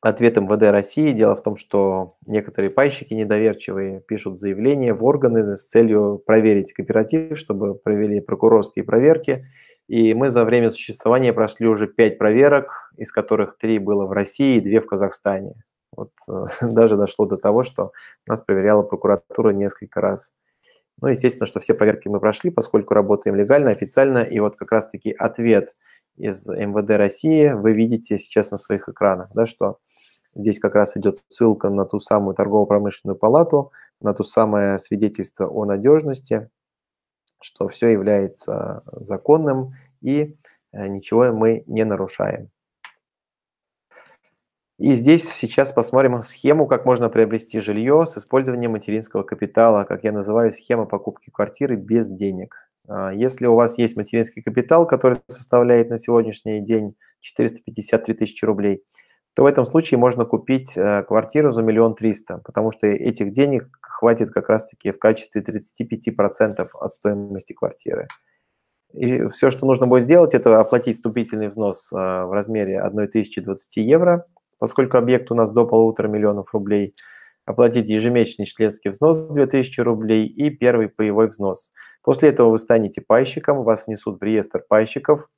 ответ МВД России. Дело в том, что некоторые пайщики недоверчивые пишут заявление в органы с целью проверить кооператив, чтобы провели прокурорские проверки. И мы за время существования прошли уже пять проверок, из которых три было в России и две в Казахстане. Вот э, даже дошло до того, что нас проверяла прокуратура несколько раз. Ну, естественно, что все проверки мы прошли, поскольку работаем легально, официально, и вот как раз-таки ответ из МВД России вы видите сейчас на своих экранах, да, что здесь как раз идет ссылка на ту самую торгово-промышленную палату, на то самое свидетельство о надежности, что все является законным и э, ничего мы не нарушаем. И здесь сейчас посмотрим схему, как можно приобрести жилье с использованием материнского капитала, как я называю схема покупки квартиры без денег. А, если у вас есть материнский капитал, который составляет на сегодняшний день 453 тысячи рублей, то в этом случае можно купить э, квартиру за миллион триста, потому что этих денег хватит как раз-таки в качестве 35% от стоимости квартиры. И все, что нужно будет сделать, это оплатить вступительный взнос э, в размере 1020 евро – Поскольку объект у нас до полутора миллионов рублей, оплатите ежемесячный членский взнос 2000 рублей и первый паевой взнос. После этого вы станете пайщиком, вас внесут в реестр пайщиков,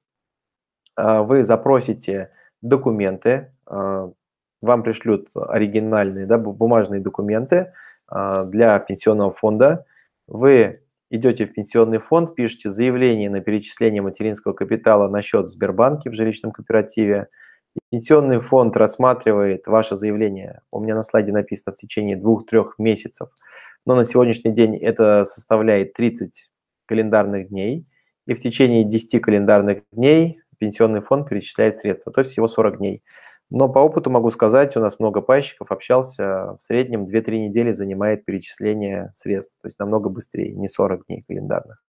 а, вы запросите документы, а, вам пришлют оригинальные да, бумажные документы а, для пенсионного фонда. Вы идете в пенсионный фонд, пишете заявление на перечисление материнского капитала на счет в Сбербанке в жилищном кооперативе – Пенсионный фонд рассматривает ваше заявление. У меня на слайде написано в течение двух-трех месяцев. Но на сегодняшний день это составляет 30 календарных дней. И в течение 10 календарных дней пенсионный фонд перечисляет средства, то есть всего 40 дней. Но по опыту могу сказать, у нас много пайщиков общался, в среднем 2-3 недели занимает перечисление средств, то есть намного быстрее, не 40 дней календарных.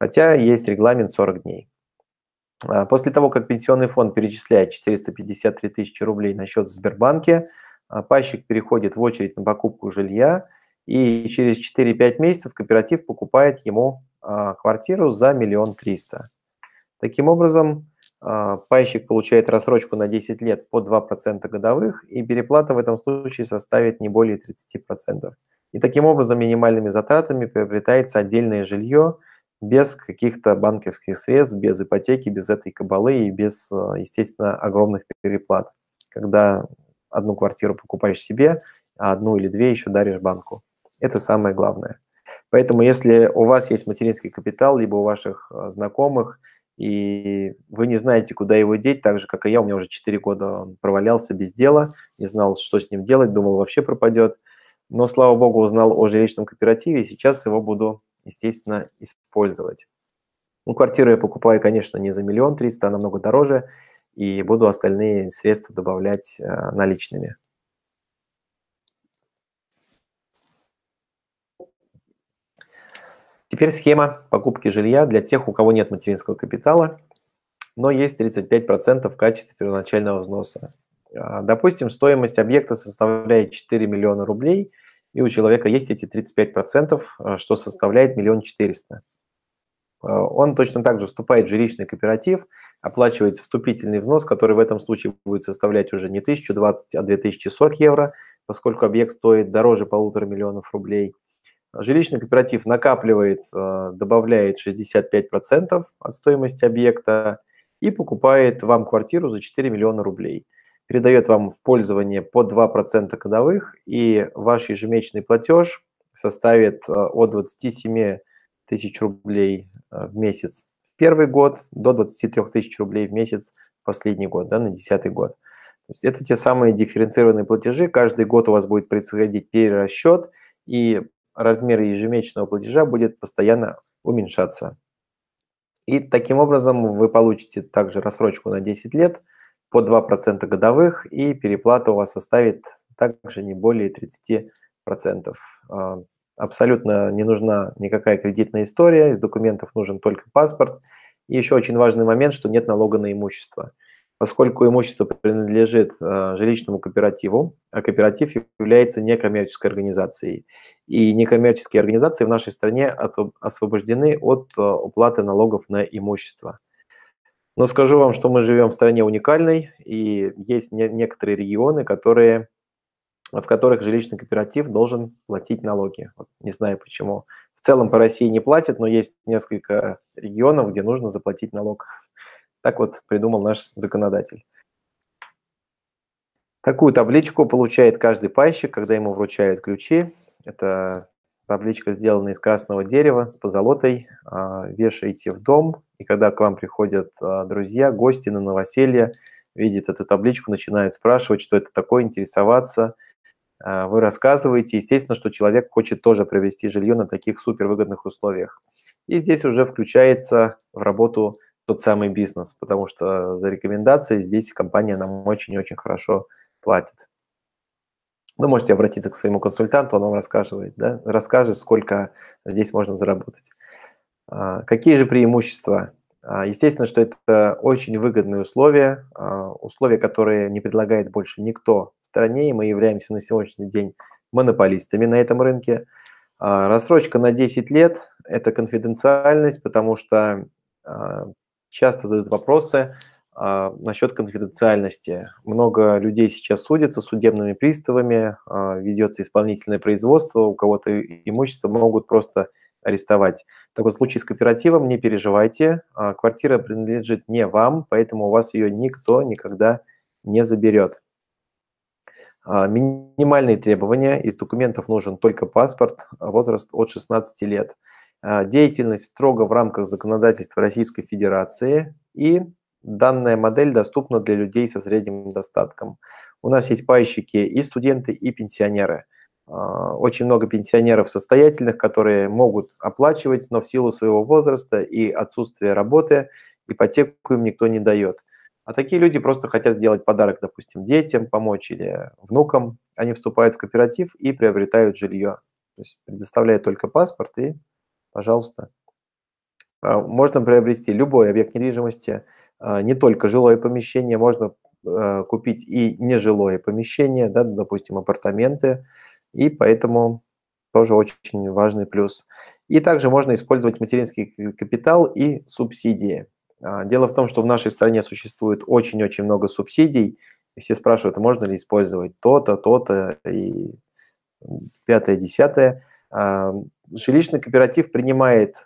Хотя есть регламент 40 дней. А, после того, как пенсионный фонд перечисляет 453 тысячи рублей на счет в Сбербанке, а, пайщик переходит в очередь на покупку жилья, и через 4-5 месяцев кооператив покупает ему а, квартиру за миллион триста. Таким образом, пайщик получает рассрочку на 10 лет по 2% годовых, и переплата в этом случае составит не более 30%. И таким образом минимальными затратами приобретается отдельное жилье – без каких-то банковских средств, без ипотеки, без этой кабалы и без, э, естественно, огромных переплат, когда одну квартиру покупаешь себе, а одну или две еще даришь банку. Это самое главное. Поэтому если у вас есть материнский капитал, либо у ваших э, знакомых, и вы не знаете, куда его деть, так же, как и я, у меня уже 4 года он провалялся без дела, не знал, что с ним делать, думал, вообще пропадет. Но, слава богу, узнал о жилищном кооперативе, и сейчас его буду естественно, использовать. Ну, квартиру я покупаю, конечно, не за миллион триста, а намного дороже, и буду остальные средства добавлять э, наличными. Теперь схема покупки жилья для тех, у кого нет материнского капитала, но есть 35% в качестве первоначального взноса. А, допустим, стоимость объекта составляет 4 миллиона рублей – и у человека есть эти 35%, э, что составляет миллион четыреста. Э, он точно так же вступает в жилищный кооператив, оплачивает вступительный взнос, который в этом случае будет составлять уже не 1020, а 2040 евро, поскольку объект стоит дороже полутора миллионов рублей. Жилищный кооператив накапливает, э, добавляет 65% от стоимости объекта и покупает вам квартиру за 4 миллиона рублей – передает вам в пользование по 2% годовых, и ваш ежемесячный платеж составит э, от 27 тысяч рублей э, в месяц в первый год до 23 тысяч рублей в месяц последний год, да, на 10 год. То есть это те самые дифференцированные платежи. Каждый год у вас будет происходить перерасчет, и размер ежемесячного платежа будет постоянно уменьшаться. И таким образом вы получите также рассрочку на 10 лет по 2% годовых, и переплата у вас составит также не более 30%. А, абсолютно не нужна никакая кредитная история, из документов нужен только паспорт. И еще очень важный момент, что нет налога на имущество. Поскольку имущество принадлежит а, жилищному кооперативу, а кооператив является некоммерческой организацией. И некоммерческие организации в нашей стране освобождены от а, уплаты налогов на имущество. Но скажу вам, что мы живем в стране уникальной, и есть не, некоторые регионы, которые, в которых жилищный кооператив должен платить налоги. Вот не знаю почему. В целом по России не платят, но есть несколько регионов, где нужно заплатить налог. Так вот придумал наш законодатель. Такую табличку получает каждый пайщик, когда ему вручают ключи. Это Табличка сделана из красного дерева с позолотой. А, вешаете в дом, и когда к вам приходят а, друзья, гости на новоселье, видят эту табличку, начинают спрашивать, что это такое, интересоваться. А, вы рассказываете, естественно, что человек хочет тоже провести жилье на таких супервыгодных условиях. И здесь уже включается в работу тот самый бизнес, потому что за рекомендации здесь компания нам очень-очень хорошо платит вы можете обратиться к своему консультанту, он вам расскажет, да, расскажет, сколько здесь можно заработать. А, какие же преимущества? А, естественно, что это очень выгодные условия, а, условия, которые не предлагает больше никто в стране, и мы являемся на сегодняшний день монополистами на этом рынке. Рассрочка на 10 лет – это конфиденциальность, потому что часто задают вопросы, а, насчет конфиденциальности. Много людей сейчас судятся судебными приставами, а, ведется исполнительное производство, у кого-то имущество могут просто арестовать. В таком случае с кооперативом не переживайте, а, квартира принадлежит не вам, поэтому у вас ее никто никогда не заберет. Минимальные требования. Из документов нужен только паспорт, возраст от 16 лет. Деятельность строго в рамках законодательства Российской Федерации и Данная модель доступна для людей со средним достатком. У нас есть пайщики и студенты, и пенсионеры. А, очень много пенсионеров состоятельных, которые могут оплачивать, но в силу своего возраста и отсутствия работы ипотеку им никто не дает. А такие люди просто хотят сделать подарок, допустим, детям, помочь или внукам. Они вступают в кооператив и приобретают жилье. То есть предоставляют только паспорт и, пожалуйста, а, можно приобрести любой объект недвижимости, а, не только жилое помещение, можно а, купить и нежилое помещение, да, допустим, апартаменты, и поэтому тоже очень важный плюс. И также можно использовать материнский капитал и субсидии. А, дело в том, что в нашей стране существует очень-очень много субсидий, и все спрашивают, можно ли использовать то-то, то-то и пятое, десятое. Жилищный кооператив принимает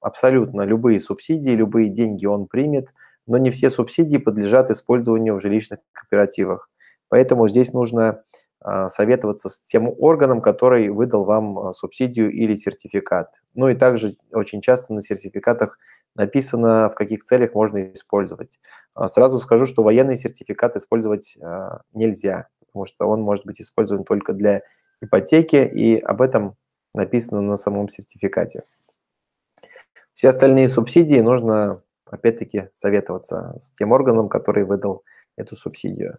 абсолютно любые субсидии, любые деньги он примет – но не все субсидии подлежат использованию в жилищных кооперативах. Поэтому здесь нужно а, советоваться с тем органом, который выдал вам а, субсидию или сертификат. Ну и также очень часто на сертификатах написано, в каких целях можно использовать. А, сразу скажу, что военный сертификат использовать нельзя, потому что он может быть использован только для ипотеки, и об этом написано на самом сертификате. Все остальные субсидии нужно опять-таки советоваться с тем органом, который выдал эту субсидию.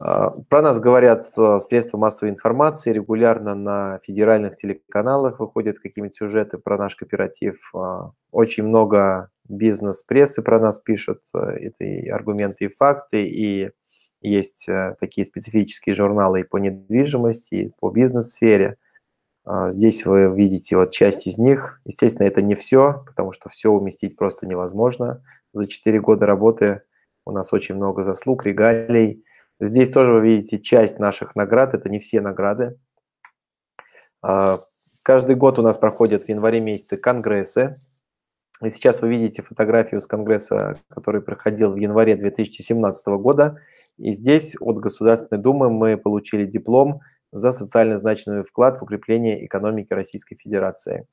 А, про нас говорят э, средства массовой информации, регулярно на федеральных телеканалах выходят какие-нибудь сюжеты про наш кооператив. А, очень много бизнес-прессы про нас пишут, э, это и аргументы, и факты, и есть э, такие специфические журналы и по недвижимости, и по бизнес-сфере. А, здесь вы видите вот часть из них. Естественно, это не все, потому что все уместить просто невозможно. За 4 года работы у нас очень много заслуг, регалий. Здесь тоже вы видите часть наших наград, это не все награды. А, каждый год у нас проходят в январе месяце конгрессы. И сейчас вы видите фотографию с конгресса, который проходил в январе 2017 года. И здесь от Государственной Думы мы получили диплом – за социально значимый вклад в укрепление экономики Российской Федерации.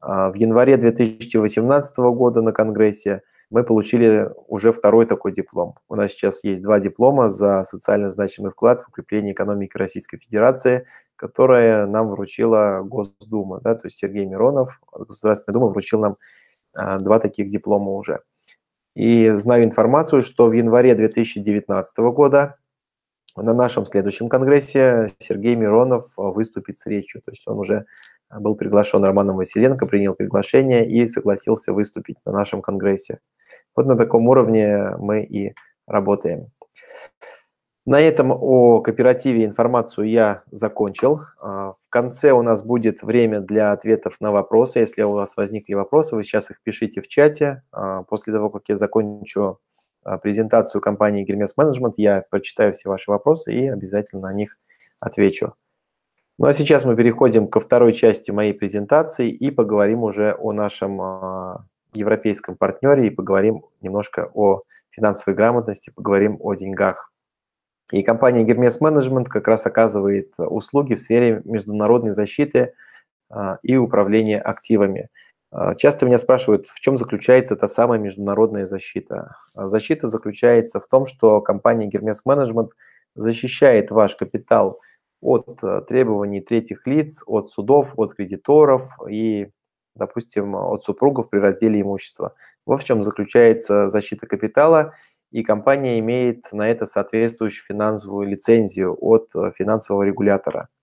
А, в январе 2018 года на Конгрессе мы получили уже второй такой диплом. У нас сейчас есть два диплома за социально значимый вклад в укрепление экономики Российской Федерации, которые нам вручила Госдума. Да, то есть Сергей Миронов, Государственная Дума, вручил нам а, два таких диплома уже. И знаю информацию, что в январе 2019 года на нашем следующем конгрессе Сергей Миронов э, выступит с речью. То есть он уже э, был приглашен Романом Василенко, принял приглашение и согласился выступить на нашем конгрессе. Вот на таком уровне мы и работаем. На этом о кооперативе информацию я закончил. А, в конце у нас будет время для ответов на вопросы. Если у вас возникли вопросы, вы сейчас их пишите в чате. А, после того, как я закончу Э, презентацию компании Гермес Менеджмент. Я прочитаю все ваши вопросы и обязательно на них отвечу. Ну а сейчас мы переходим ко второй части моей презентации и поговорим уже о нашем э, европейском партнере и поговорим немножко о финансовой грамотности, поговорим о деньгах. И компания Гермес Менеджмент как раз оказывает услуги в сфере международной защиты э, и управления активами – а, часто меня спрашивают, в чем заключается та самая международная защита. А, защита заключается в том, что компания Гермес Менеджмент защищает ваш капитал от э, требований третьих лиц, от судов, от кредиторов и, допустим, от супругов при разделе имущества. Вот в чем заключается защита капитала, и компания имеет на это соответствующую финансовую лицензию от э, финансового регулятора –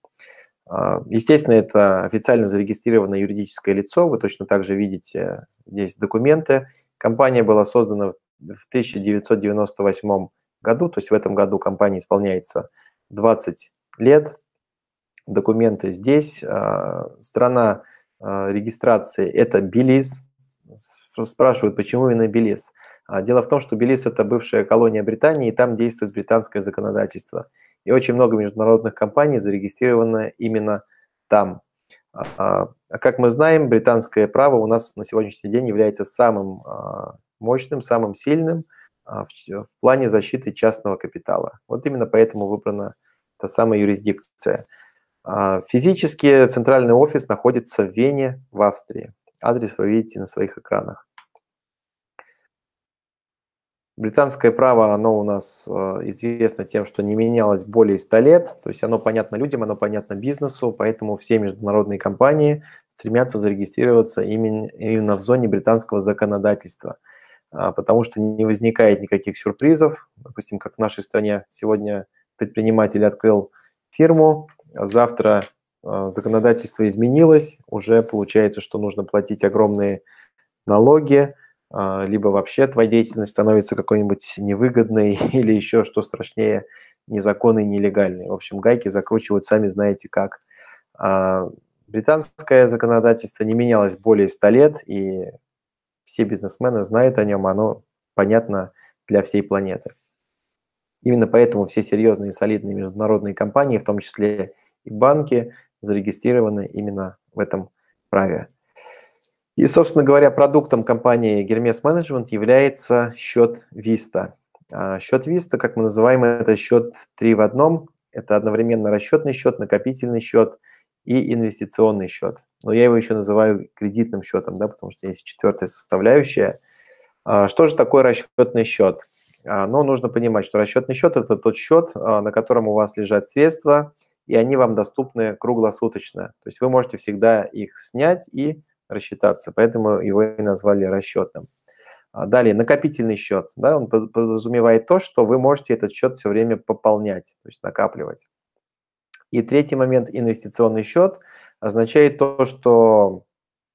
а, естественно, это официально зарегистрированное юридическое лицо. Вы точно так же видите здесь документы. Компания была создана в 1998 году, то есть в этом году компании исполняется 20 лет. Документы здесь. А, страна а, регистрации – это Белиз. Спрашивают, почему именно Белиз? А, дело в том, что Белиз – это бывшая колония Британии, и там действует британское законодательство. И очень много международных компаний зарегистрировано именно там. А, а, как мы знаем, британское право у нас на сегодняшний день является самым мощным, самым сильным в плане защиты частного капитала. Вот именно поэтому выбрана та самая юрисдикция. Физически центральный офис находится в Вене, в Австрии. Адрес вы видите на своих экранах. Британское право, оно у нас э, известно тем, что не менялось более 100 лет, то есть оно понятно людям, оно понятно бизнесу, поэтому все международные компании стремятся зарегистрироваться именно в зоне британского законодательства, а, потому что не возникает никаких сюрпризов. Допустим, как в нашей стране сегодня предприниматель открыл фирму, а завтра э, законодательство изменилось, уже получается, что нужно платить огромные налоги, а, либо вообще твоя деятельность становится какой-нибудь невыгодной или еще, что страшнее, незаконной, нелегальной. В общем, гайки закручивают сами знаете как. А, британское законодательство не менялось более 100 лет, и все бизнесмены знают о нем, оно понятно для всей планеты. Именно поэтому все серьезные и солидные международные компании, в том числе и банки, зарегистрированы именно в этом праве. И, собственно говоря, продуктом компании Hermes Management является счет Vista. А, счет Vista, как мы называем, это счет 3 в одном. Это одновременно расчетный счет, накопительный счет и инвестиционный счет. Но я его еще называю кредитным счетом, да, потому что есть четвертая составляющая. А, что же такое расчетный счет? А, но нужно понимать, что расчетный счет – это тот счет, на котором у вас лежат средства, и они вам доступны круглосуточно. То есть вы можете всегда их снять и рассчитаться, поэтому его и назвали расчетным. А, далее, накопительный счет. Да, он подразумевает то, что вы можете этот счет все время пополнять, то есть накапливать. И третий момент, инвестиционный счет, означает то, что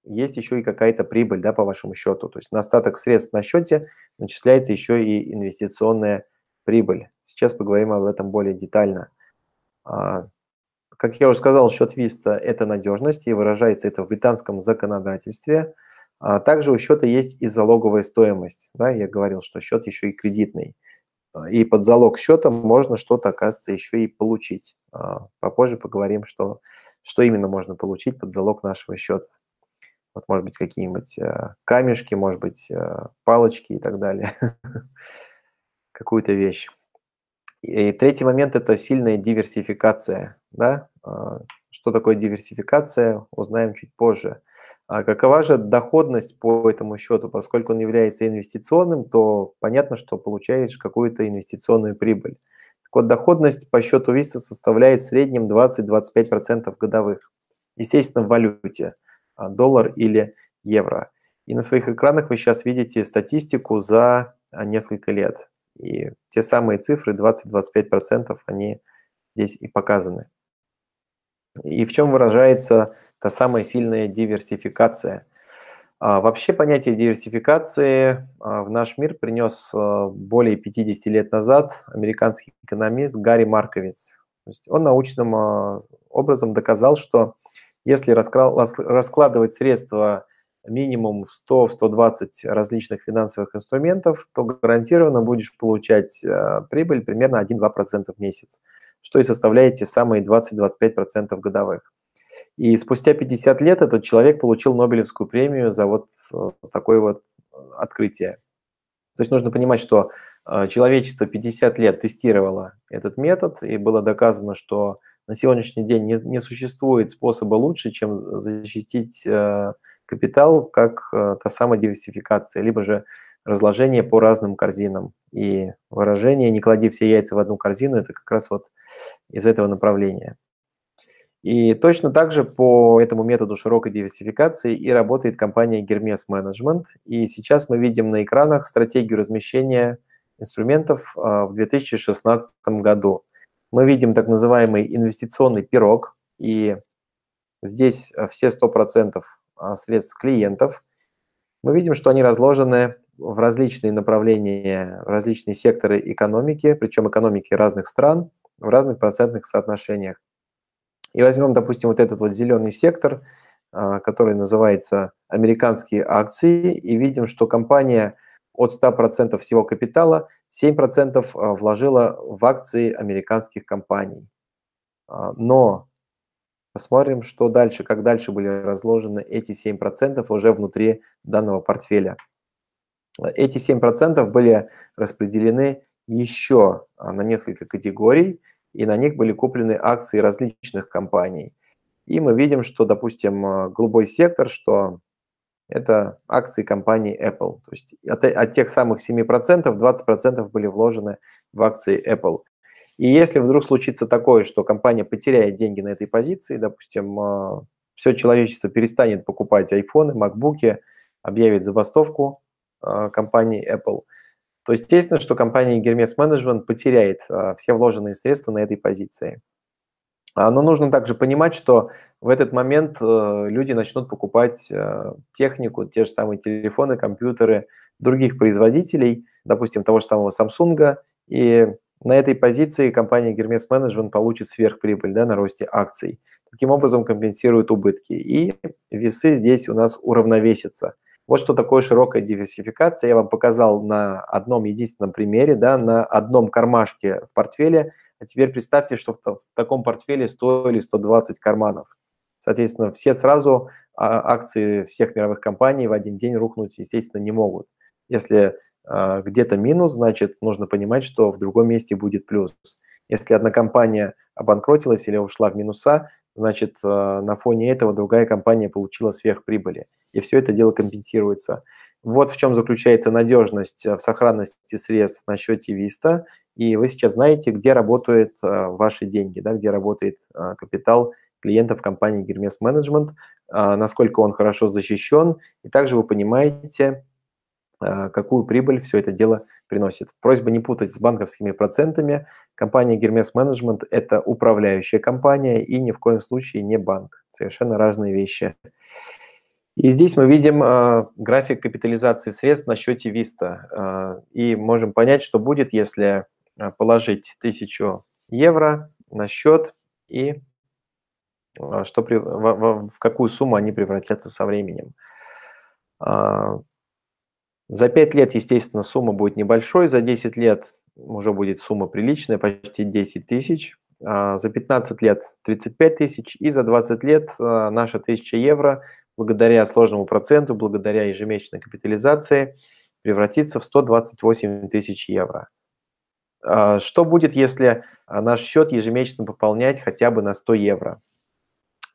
есть еще и какая-то прибыль да, по вашему счету. То есть на остаток средств на счете начисляется еще и инвестиционная прибыль. Сейчас поговорим об этом более детально. А, как я уже сказал, счет Виста – это надежность, и выражается это в британском законодательстве. А также у счета есть и залоговая стоимость. Да, я говорил, что счет еще и кредитный. И под залог счета можно что-то, оказывается, еще и получить. А попозже поговорим, что, что именно можно получить под залог нашего счета. Вот, может быть, какие-нибудь э, камешки, может быть, э, палочки и так далее. Какую-то вещь. И третий момент – это сильная диверсификация. Да? А, что такое диверсификация, узнаем чуть позже. А какова же доходность по этому счету? Поскольку он является инвестиционным, то понятно, что получаешь какую-то инвестиционную прибыль. Так вот, доходность по счету Виста составляет в среднем 20-25% годовых. Естественно, в валюте а, – доллар или евро. И на своих экранах вы сейчас видите статистику за а, несколько лет. И те самые цифры, 20-25%, они здесь и показаны. И в чем выражается та самая сильная диверсификация? А вообще понятие диверсификации а, в наш мир принес а, более 50 лет назад американский экономист Гарри Марковиц. он научным а, образом доказал, что если раскладывать средства минимум в 100-120 различных финансовых инструментов, то гарантированно будешь получать э, прибыль примерно 1-2% в месяц, что и составляет те самые 20-25% годовых. И спустя 50 лет этот человек получил Нобелевскую премию за вот э, такое вот э, открытие. То есть нужно понимать, что э, человечество 50 лет тестировало этот метод, и было доказано, что на сегодняшний день не, не существует способа лучше, чем защитить капитал как э, та самая диверсификация, либо же разложение по разным корзинам. И выражение «не клади все яйца в одну корзину» – это как раз вот из этого направления. И точно так же по этому методу широкой диверсификации и работает компания Hermes Management. И сейчас мы видим на экранах стратегию размещения инструментов э, в 2016 году. Мы видим так называемый инвестиционный пирог, и здесь э, все 100% а, средств клиентов, мы видим, что они разложены в различные направления, в различные секторы экономики, причем экономики разных стран, в разных процентных соотношениях. И возьмем, допустим, вот этот вот зеленый сектор, а, который называется «Американские акции», и видим, что компания от 100% всего капитала 7% а, вложила в акции американских компаний. Но Посмотрим, что дальше, как дальше были разложены эти 7% уже внутри данного портфеля. Эти 7% были распределены еще а, на несколько категорий, и на них были куплены акции различных компаний. И мы видим, что, допустим, а, голубой сектор, что это акции компании Apple. То есть от, от тех самых 7% 20% были вложены в акции Apple. И если вдруг случится такое, что компания потеряет деньги на этой позиции, допустим, э, все человечество перестанет покупать айфоны, макбуки, объявит забастовку э, компании Apple, то естественно, что компания Hermes Management потеряет э, все вложенные средства на этой позиции. Но нужно также понимать, что в этот момент люди начнут покупать технику, те же самые телефоны, компьютеры других производителей, допустим, того же самого Samsung, и на этой позиции компания Hermes Management получит сверхприбыль да, на росте акций. Таким образом компенсирует убытки. И весы здесь у нас уравновесятся. Вот что такое широкая диверсификация. Я вам показал на одном единственном примере, да, на одном кармашке в портфеле. А теперь представьте, что в, в таком портфеле стоили 120 карманов. Соответственно, все сразу а, акции всех мировых компаний в один день рухнуть, естественно, не могут. Если а, где-то минус, значит, нужно понимать, что в другом месте будет плюс. Если одна компания обанкротилась или ушла в минуса, значит, а, на фоне этого другая компания получила сверхприбыли. И все это дело компенсируется. Вот в чем заключается надежность а, в сохранности средств на счете Виста. И вы сейчас знаете, где работают ваши деньги, да, где работает капитал клиентов компании Гермес Менеджмент, насколько он хорошо защищен. И также вы понимаете, а, какую прибыль все это дело приносит. Просьба не путать с банковскими процентами. Компания Hermes Management – это управляющая компания и ни в коем случае не банк. Совершенно разные вещи. И здесь мы видим э, график капитализации средств на счете Виста. Э, и можем понять, что будет, если а, положить 1000 евро на счет и э, что при, в, в, в какую сумму они превратятся со временем. За 5 лет, естественно, сумма будет небольшой, за 10 лет уже будет сумма приличная, почти 10 тысяч, а за 15 лет 35 тысяч и за 20 лет э, наша 1000 евро благодаря сложному проценту, благодаря ежемесячной капитализации превратится в 128 тысяч евро. А что будет, если а, наш счет ежемесячно пополнять хотя бы на 100 евро?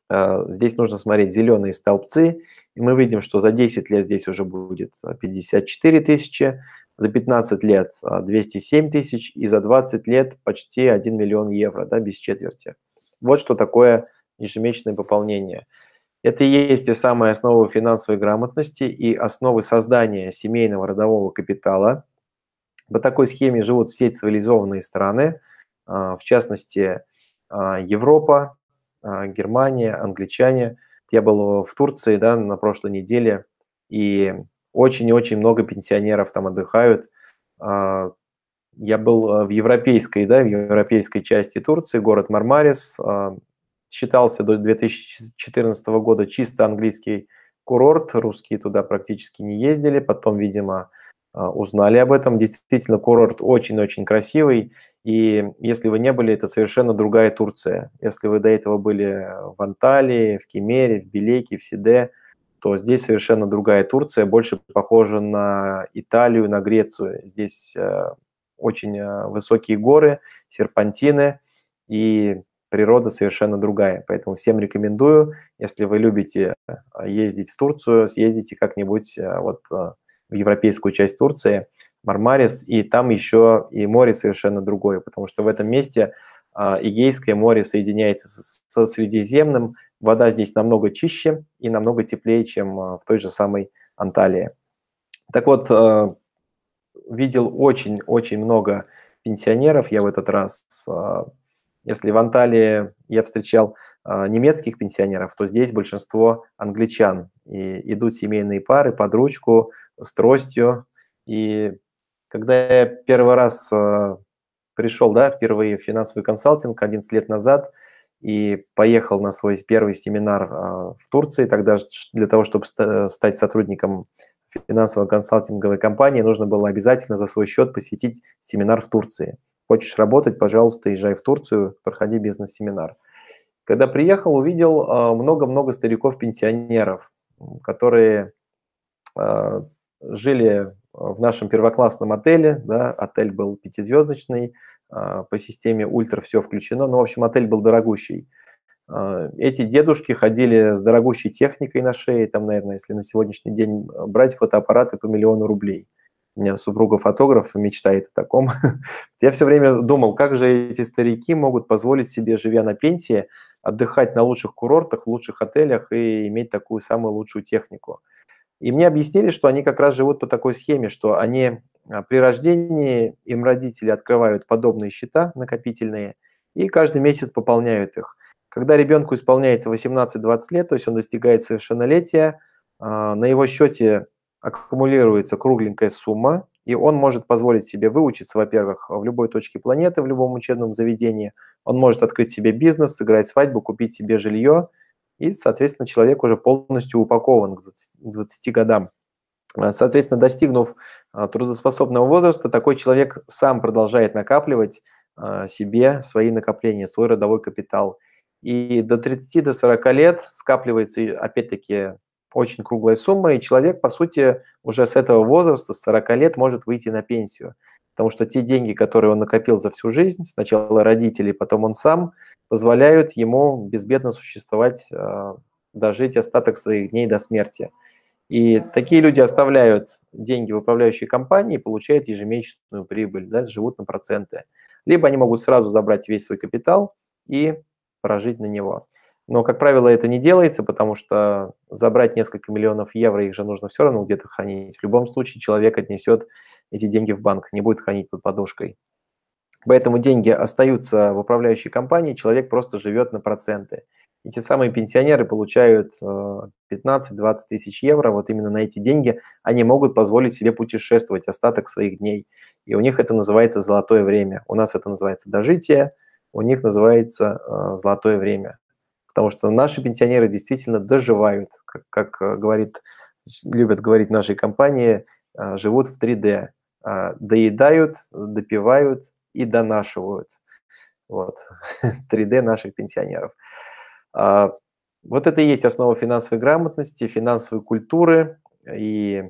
А, здесь нужно смотреть зеленые столбцы, и мы видим, что за 10 лет здесь уже будет 54 а, тысячи, за 15 лет 207 а, тысяч и за 20 лет почти 1 миллион евро, да, без четверти. Вот что такое ежемесячное пополнение. Это и есть те самые основы финансовой грамотности и основы создания семейного родового капитала. По такой схеме живут все цивилизованные страны, в частности, Европа, а, Германия, англичане. Я был в Турции да, на прошлой неделе, и очень-очень и очень много пенсионеров там отдыхают. А, я был а, в европейской, да, в европейской части Турции, город Мармарис. Считался до 2014 года чисто английский курорт, русские туда практически не ездили, потом, видимо, узнали об этом. Действительно, курорт очень-очень красивый, и если вы не были, это совершенно другая Турция. Если вы до этого были в Анталии, в Кемере, в Белейке, в Сиде, то здесь совершенно другая Турция, больше похожа на Италию, на Грецию. Здесь э, очень э, высокие горы, серпантины, и природа совершенно другая. Поэтому всем рекомендую, если вы любите э, ездить в Турцию, съездите как-нибудь вот в европейскую часть Турции, Мармарис, и там еще и море совершенно другое, потому что в этом месте а, Эгейское море соединяется со Средиземным, вода здесь намного чище и намного теплее, чем а, в той же самой Анталии. Так вот, а, видел очень-очень много пенсионеров я в этот раз. Если в Анталии я встречал немецких пенсионеров, то здесь большинство англичан. И идут семейные пары под ручку, с тростью, и когда я первый раз э, пришел, да, впервые в финансовый консалтинг 11 лет назад и поехал на свой первый семинар э, в Турции, тогда для того, чтобы э, стать сотрудником финансовой консалтинговой компании, нужно было обязательно за свой счет посетить семинар в Турции. Хочешь работать, пожалуйста, езжай в Турцию, проходи бизнес-семинар. Когда приехал, увидел много-много стариков-пенсионеров, которые жили в нашем первоклассном отеле, да, отель был пятизвездочный, а, по системе ультра все включено, ну, в общем, отель был дорогущий. А, эти дедушки ходили с дорогущей техникой на шее, там, наверное, если на сегодняшний день а, брать фотоаппараты по миллиону рублей. У меня супруга фотограф, мечтает о таком. Я все время думал, как же эти старики могут позволить себе, живя на пенсии, отдыхать на лучших курортах, лучших отелях и иметь такую самую лучшую технику – и мне объяснили, что они как раз живут по такой схеме, что они а, при рождении им родители открывают подобные счета накопительные и каждый месяц пополняют их. Когда ребенку исполняется 18-20 лет, то есть он достигает совершеннолетия, а, на его счете аккумулируется кругленькая сумма, и он может позволить себе выучиться, во-первых, в любой точке планеты, в любом учебном заведении. Он может открыть себе бизнес, сыграть свадьбу, купить себе жилье – и, соответственно, человек уже полностью упакован к 20 годам. Э, соответственно, достигнув э, трудоспособного возраста, такой человек сам продолжает накапливать э, себе свои накопления, свой родовой капитал. И до 30-40 до лет скапливается, опять-таки, очень круглая сумма, и человек, по сути, уже с этого возраста, с 40 лет, может выйти на пенсию. Потому что те деньги, которые он накопил за всю жизнь, сначала родители, потом он сам, позволяют ему безбедно существовать, э, дожить остаток своих дней до смерти. И такие люди оставляют деньги в управляющей компании, получают ежемесячную прибыль, да, живут на проценты. Либо они могут сразу забрать весь свой капитал и прожить на него. Но, как правило, это не делается, потому что забрать несколько миллионов евро, их же нужно все равно где-то хранить. В любом случае человек отнесет эти деньги в банк, не будет хранить под подушкой. Поэтому деньги остаются в управляющей компании, человек просто живет на проценты. И те самые пенсионеры получают 15-20 э, тысяч евро, вот именно на эти деньги они могут позволить себе путешествовать остаток своих дней. И у них это называется золотое время. У нас это называется дожитие, у них называется э, золотое время. Потому что наши пенсионеры действительно доживают, как, как э, говорит, любят говорить наши компании, живут в 3D. Доедают, допивают, и донашивают вот, 3D наших пенсионеров. А, вот это и есть основа финансовой грамотности, финансовой культуры. И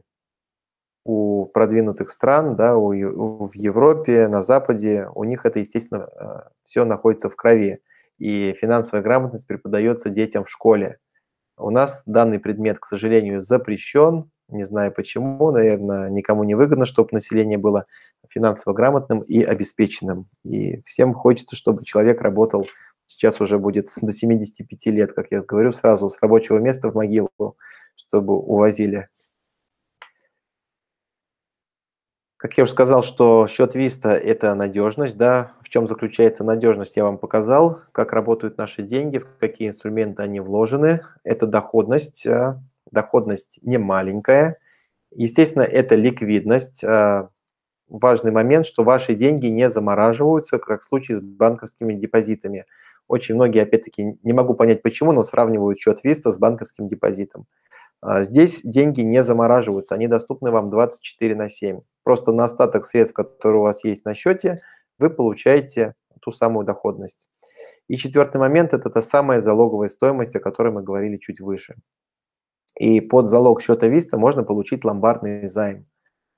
у продвинутых стран, да, у, в Европе, на Западе, у них это, естественно, а, все находится в крови. И финансовая грамотность преподается детям в школе. У нас данный предмет, к сожалению, запрещен, не знаю почему, наверное, никому не выгодно, чтобы население было финансово грамотным и обеспеченным. И всем хочется, чтобы человек работал, сейчас уже будет до 75 лет, как я говорю, сразу с рабочего места в могилу, чтобы увозили. Как я уже сказал, что счет Виста – это надежность. Да? В чем заключается надежность, я вам показал. Как работают наши деньги, в какие инструменты они вложены. Это доходность, а, доходность не маленькая. Естественно, это ликвидность. Э, важный момент, что ваши деньги не замораживаются, как в случае с банковскими депозитами. Очень многие, опять-таки, не могу понять почему, но сравнивают счет Виста с банковским депозитом. Э, здесь деньги не замораживаются, они доступны вам 24 на 7. Просто на остаток средств, которые у вас есть на счете, вы получаете ту самую доходность. И четвертый момент – это та самая залоговая стоимость, о которой мы говорили чуть выше. И под залог счета Виста можно получить ломбардный займ.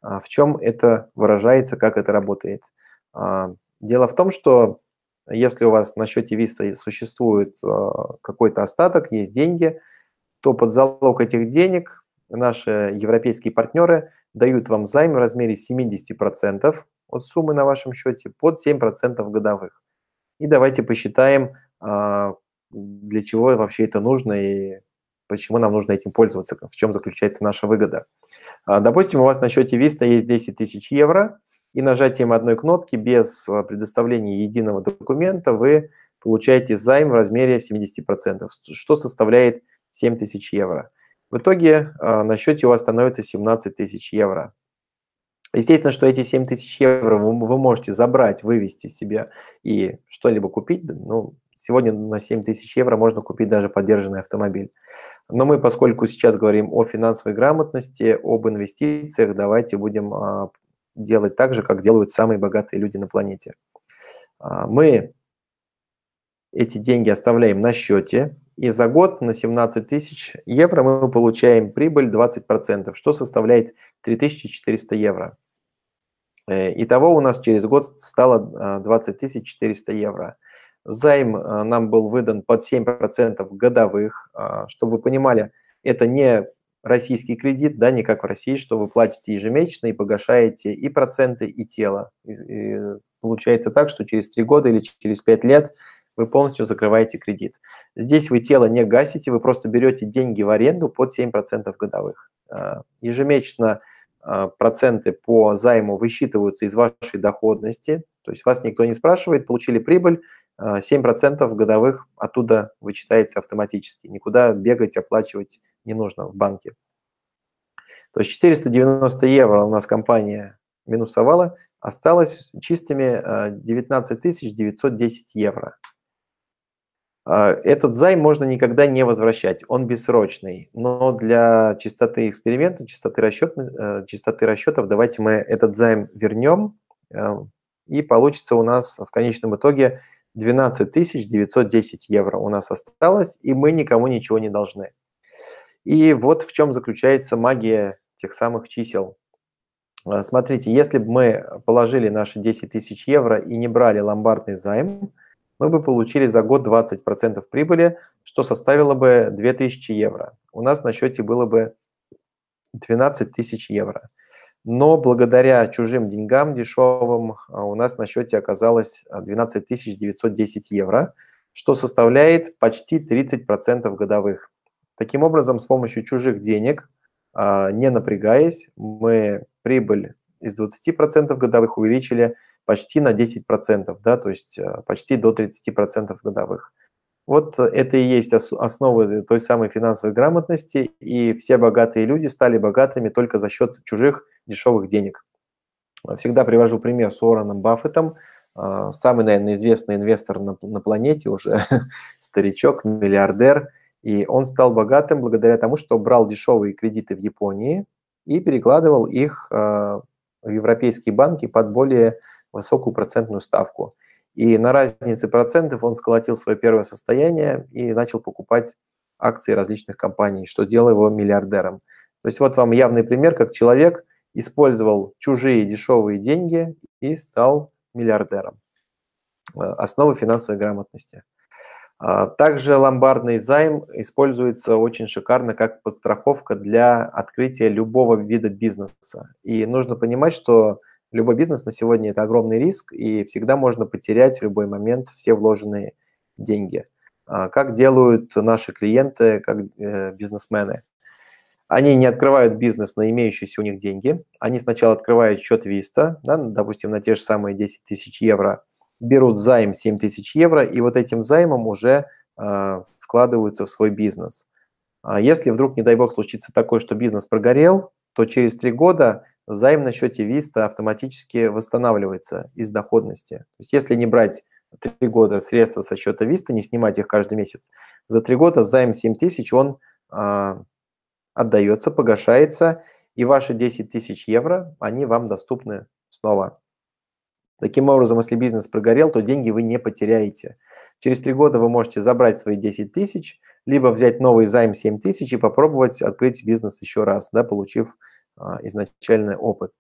А, в чем это выражается, как это работает? А, дело в том, что если у вас на счете Виста существует а, какой-то остаток, есть деньги, то под залог этих денег наши европейские партнеры дают вам займ в размере 70% от суммы на вашем счете под 7% годовых. И давайте посчитаем, для чего вообще это нужно и почему нам нужно этим пользоваться, в чем заключается наша выгода. А, допустим, у вас на счете Vista есть 10 тысяч евро, и нажатием одной кнопки без а, предоставления единого документа вы получаете займ в размере 70%, что составляет 7 тысяч евро. В итоге а, на счете у вас становится 17 тысяч евро. Естественно, что эти 7 тысяч евро вы, можете забрать, вывести себе и что-либо купить, ну, Сегодня на 7 тысяч евро можно купить даже поддержанный автомобиль. Но мы, поскольку сейчас говорим о финансовой грамотности, об инвестициях, давайте будем а, делать так же, как делают самые богатые люди на планете. А, мы эти деньги оставляем на счете, и за год на 17 тысяч евро мы получаем прибыль 20%, что составляет 3400 евро. Э, итого у нас через год стало 20 а, 400 евро. Займ э, нам был выдан под 7% годовых. А, чтобы вы понимали, это не российский кредит, да, не как в России, что вы платите ежемесячно и погашаете и проценты, и тело. И, и получается так, что через 3 года или через 5 лет вы полностью закрываете кредит. Здесь вы тело не гасите, вы просто берете деньги в аренду под 7% годовых. А, ежемесячно а, проценты по займу высчитываются из вашей доходности, то есть вас никто не спрашивает, получили прибыль, 7% э, годовых оттуда вычитается автоматически. Никуда бегать, оплачивать не нужно в банке. То есть 490 евро у нас компания минусовала, осталось чистыми 19 э, 910 евро. Э, этот займ можно никогда не возвращать, он бессрочный, но для чистоты эксперимента, чистоты, расчет, чистоты расчетов давайте мы этот займ вернем, и получится у нас в конечном итоге 12 910 евро у нас осталось, и мы никому ничего не должны. И вот в чем заключается магия тех самых чисел. А, смотрите, если бы мы положили наши 10 тысяч евро и не брали ломбардный займ, мы бы получили за год 20% прибыли, что составило бы 2000 евро. У нас на счете было бы 12 тысяч евро но благодаря чужим деньгам дешевым а, у нас на счете оказалось 12 а, 910 евро, что составляет почти 30% годовых. Таким образом, с помощью чужих денег, а, не напрягаясь, мы прибыль из 20% годовых увеличили почти на 10%, да, то есть почти до 30% годовых. Вот это и есть основы той самой финансовой грамотности, и все богатые люди стали богатыми только за счет чужих дешевых денег. Всегда привожу пример с Уорреном Баффетом, а, самый, наверное, известный инвестор на, на планете уже, старичок, миллиардер, и он стал богатым благодаря тому, что брал дешевые кредиты в Японии и перекладывал их а, в европейские банки под более высокую процентную ставку. И на разнице процентов он сколотил свое первое состояние и начал покупать акции различных компаний, что сделало его миллиардером. То есть вот вам явный пример, как человек – использовал чужие дешевые деньги и стал миллиардером. Э, основы финансовой грамотности. А, также ломбардный займ используется очень шикарно как подстраховка для открытия любого вида бизнеса. И нужно понимать, что любой бизнес на сегодня – это огромный риск, и всегда можно потерять в любой момент все вложенные деньги. А, как делают наши клиенты, как э, бизнесмены – они не открывают бизнес на имеющиеся у них деньги. Они сначала открывают счет Виста, да, допустим, на те же самые 10 тысяч евро, берут займ 7 тысяч евро, и вот этим займом уже э, вкладываются в свой бизнес. А если вдруг, не дай бог, случится такое, что бизнес прогорел, то через три года займ на счете Виста автоматически восстанавливается из доходности. То есть если не брать три года средства со счета Виста, не снимать их каждый месяц, за три года займ 7 тысяч, он а, отдается, погашается, и ваши 10 тысяч евро, они вам доступны снова. Таким образом, если бизнес прогорел, то деньги вы не потеряете. Через три года вы можете забрать свои 10 тысяч, либо взять новый займ 7 тысяч и попробовать открыть бизнес еще раз, да, получив а, изначальный опыт.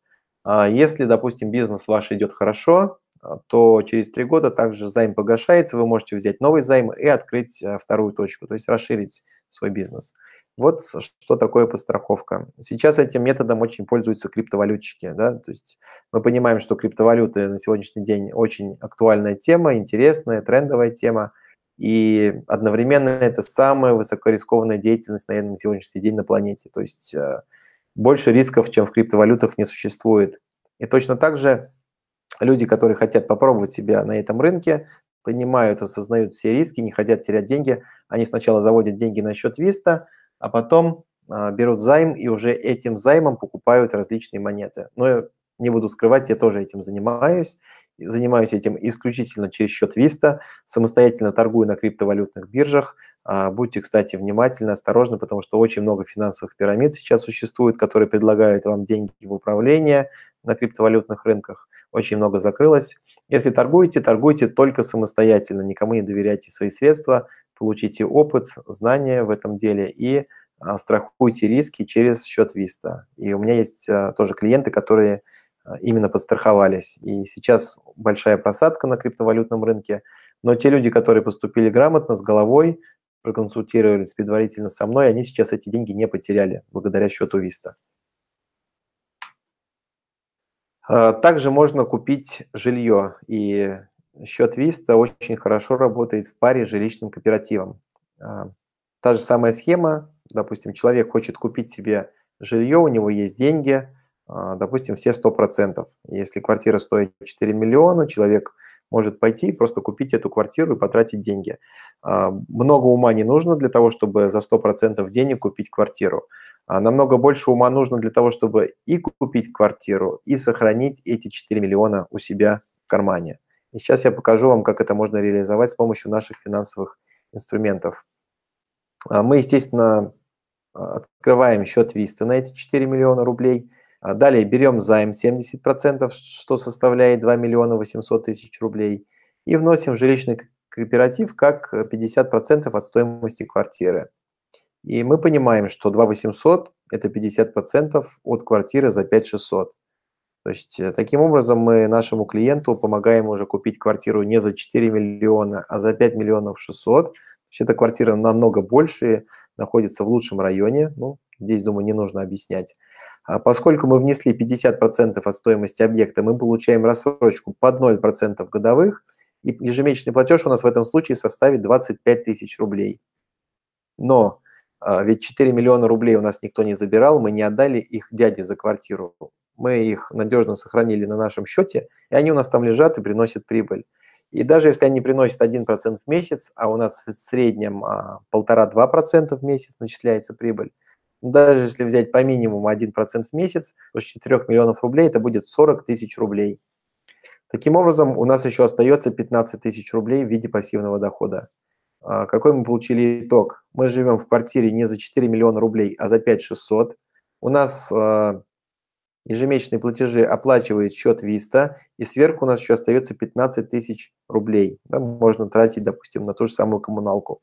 А если, допустим, бизнес ваш идет хорошо, а, то через три года также займ погашается, вы можете взять новый займ и открыть э, вторую точку, то есть расширить свой бизнес. Вот что такое подстраховка. Сейчас этим методом очень пользуются криптовалютчики. Да? То есть мы понимаем, что криптовалюты на сегодняшний день очень актуальная тема, интересная, трендовая тема. И одновременно это самая высокорискованная деятельность, наверное, на сегодняшний день на планете. То есть э, больше рисков, чем в криптовалютах, не существует. И точно так же люди, которые хотят попробовать себя на этом рынке, понимают, осознают все риски, не хотят терять деньги. Они сначала заводят деньги на счет Виста, а потом а, берут займ и уже этим займом покупают различные монеты. Но не буду скрывать, я тоже этим занимаюсь. Занимаюсь этим исключительно через счет Виста, самостоятельно торгую на криптовалютных биржах. А, будьте, кстати, внимательны, осторожны, потому что очень много финансовых пирамид сейчас существует, которые предлагают вам деньги в управление на криптовалютных рынках. Очень много закрылось. Если торгуете, торгуйте только самостоятельно, никому не доверяйте свои средства, получите опыт, знания в этом деле и а, страхуйте риски через счет Виста. И у меня есть а, тоже клиенты, которые а, именно подстраховались. И сейчас большая просадка на криптовалютном рынке, но те люди, которые поступили грамотно, с головой, проконсультировались предварительно со мной, они сейчас эти деньги не потеряли благодаря счету Виста. Также можно купить жилье, и счет Виста очень хорошо работает в паре с жилищным кооперативом. А, та же самая схема, допустим, человек хочет купить себе жилье, у него есть деньги, а, допустим, все 100%. Если квартира стоит 4 миллиона, человек может пойти и просто купить эту квартиру и потратить деньги. А, много ума не нужно для того, чтобы за 100% денег купить квартиру. Намного больше ума нужно для того, чтобы и купить квартиру, и сохранить эти 4 миллиона у себя в кармане. И сейчас я покажу вам, как это можно реализовать с помощью наших финансовых инструментов. А, мы, естественно, а, открываем счет Виста на эти 4 миллиона рублей. А далее берем займ 70%, что составляет 2 миллиона 800 тысяч рублей. И вносим в жилищный кооператив как 50% от стоимости квартиры. И мы понимаем, что 2 800 – это 50% от квартиры за 5 600. То есть э, таким образом мы нашему клиенту помогаем уже купить квартиру не за 4 миллиона, а за 5 миллионов 600. То есть эта квартира намного больше, находится в лучшем районе. Ну, здесь, думаю, не нужно объяснять. А поскольку мы внесли 50% от стоимости объекта, мы получаем рассрочку под 0% годовых, и ежемесячный платеж у нас в этом случае составит 25 тысяч рублей. Но а, ведь 4 миллиона рублей у нас никто не забирал, мы не отдали их дяде за квартиру мы их надежно сохранили на нашем счете, и они у нас там лежат и приносят прибыль. И даже если они приносят 1% в месяц, а у нас в среднем 1,5-2% а, в месяц начисляется прибыль, но ну, даже если взять по минимуму 1% в месяц, то с 4 миллионов рублей это будет 40 тысяч рублей. Таким образом, у нас еще остается 15 тысяч рублей в виде пассивного дохода. А, какой мы получили итог? Мы живем в квартире не за 4 миллиона рублей, а за 5 600. У нас а, ежемесячные платежи оплачивает счет Виста, и сверху у нас еще остается 15 тысяч рублей. Да, можно тратить, допустим, на ту же самую коммуналку.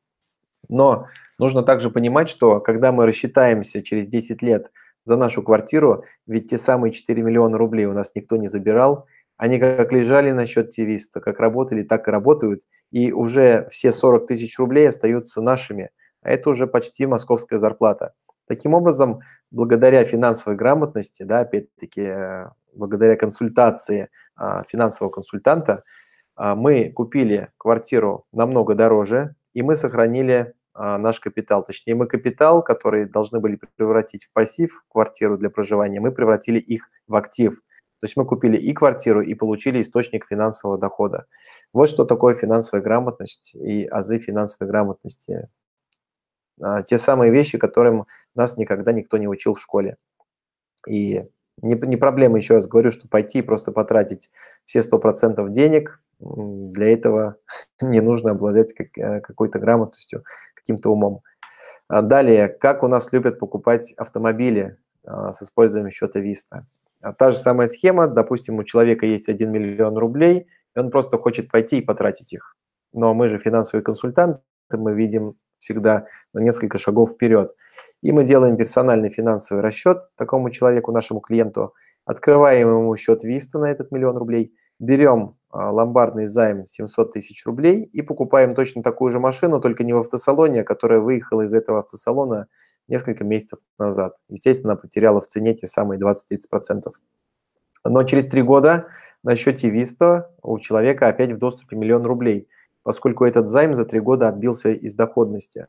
Но нужно также понимать, что когда мы рассчитаемся через 10 лет за нашу квартиру, ведь те самые 4 миллиона рублей у нас никто не забирал, они как лежали на счете Виста, как работали, так и работают, и уже все 40 тысяч рублей остаются нашими, а это уже почти московская зарплата. Таким образом, благодаря финансовой грамотности, да, опять-таки, э, благодаря консультации а, финансового консультанта, а, мы купили квартиру намного дороже, и мы сохранили а, наш капитал. Точнее, мы капитал, который должны были превратить в пассив, квартиру для проживания, мы превратили их в актив. То есть мы купили и квартиру, и получили источник финансового дохода. Вот что такое финансовая грамотность и азы финансовой грамотности. А, те самые вещи, которым нас никогда никто не учил в школе. И не, не проблема, еще раз говорю, что пойти и просто потратить все 100% денег, для этого не нужно обладать как, э, какой-то грамотностью, каким-то умом. А далее, как у нас любят покупать автомобили а, с использованием счета Виста. Та же самая схема, допустим, у человека есть 1 миллион рублей, и он просто хочет пойти и потратить их. Но мы же финансовые консультанты, мы видим всегда на несколько шагов вперед. И мы делаем персональный финансовый расчет такому человеку, нашему клиенту, открываем ему счет Виста на этот миллион рублей, берем а, ломбардный займ 700 тысяч рублей и покупаем точно такую же машину, только не в автосалоне, а которая выехала из этого автосалона несколько месяцев назад. Естественно, потеряла в цене те самые 20-30%. Но через три года на счете Виста у человека опять в доступе миллион рублей – поскольку этот займ за три года отбился из доходности.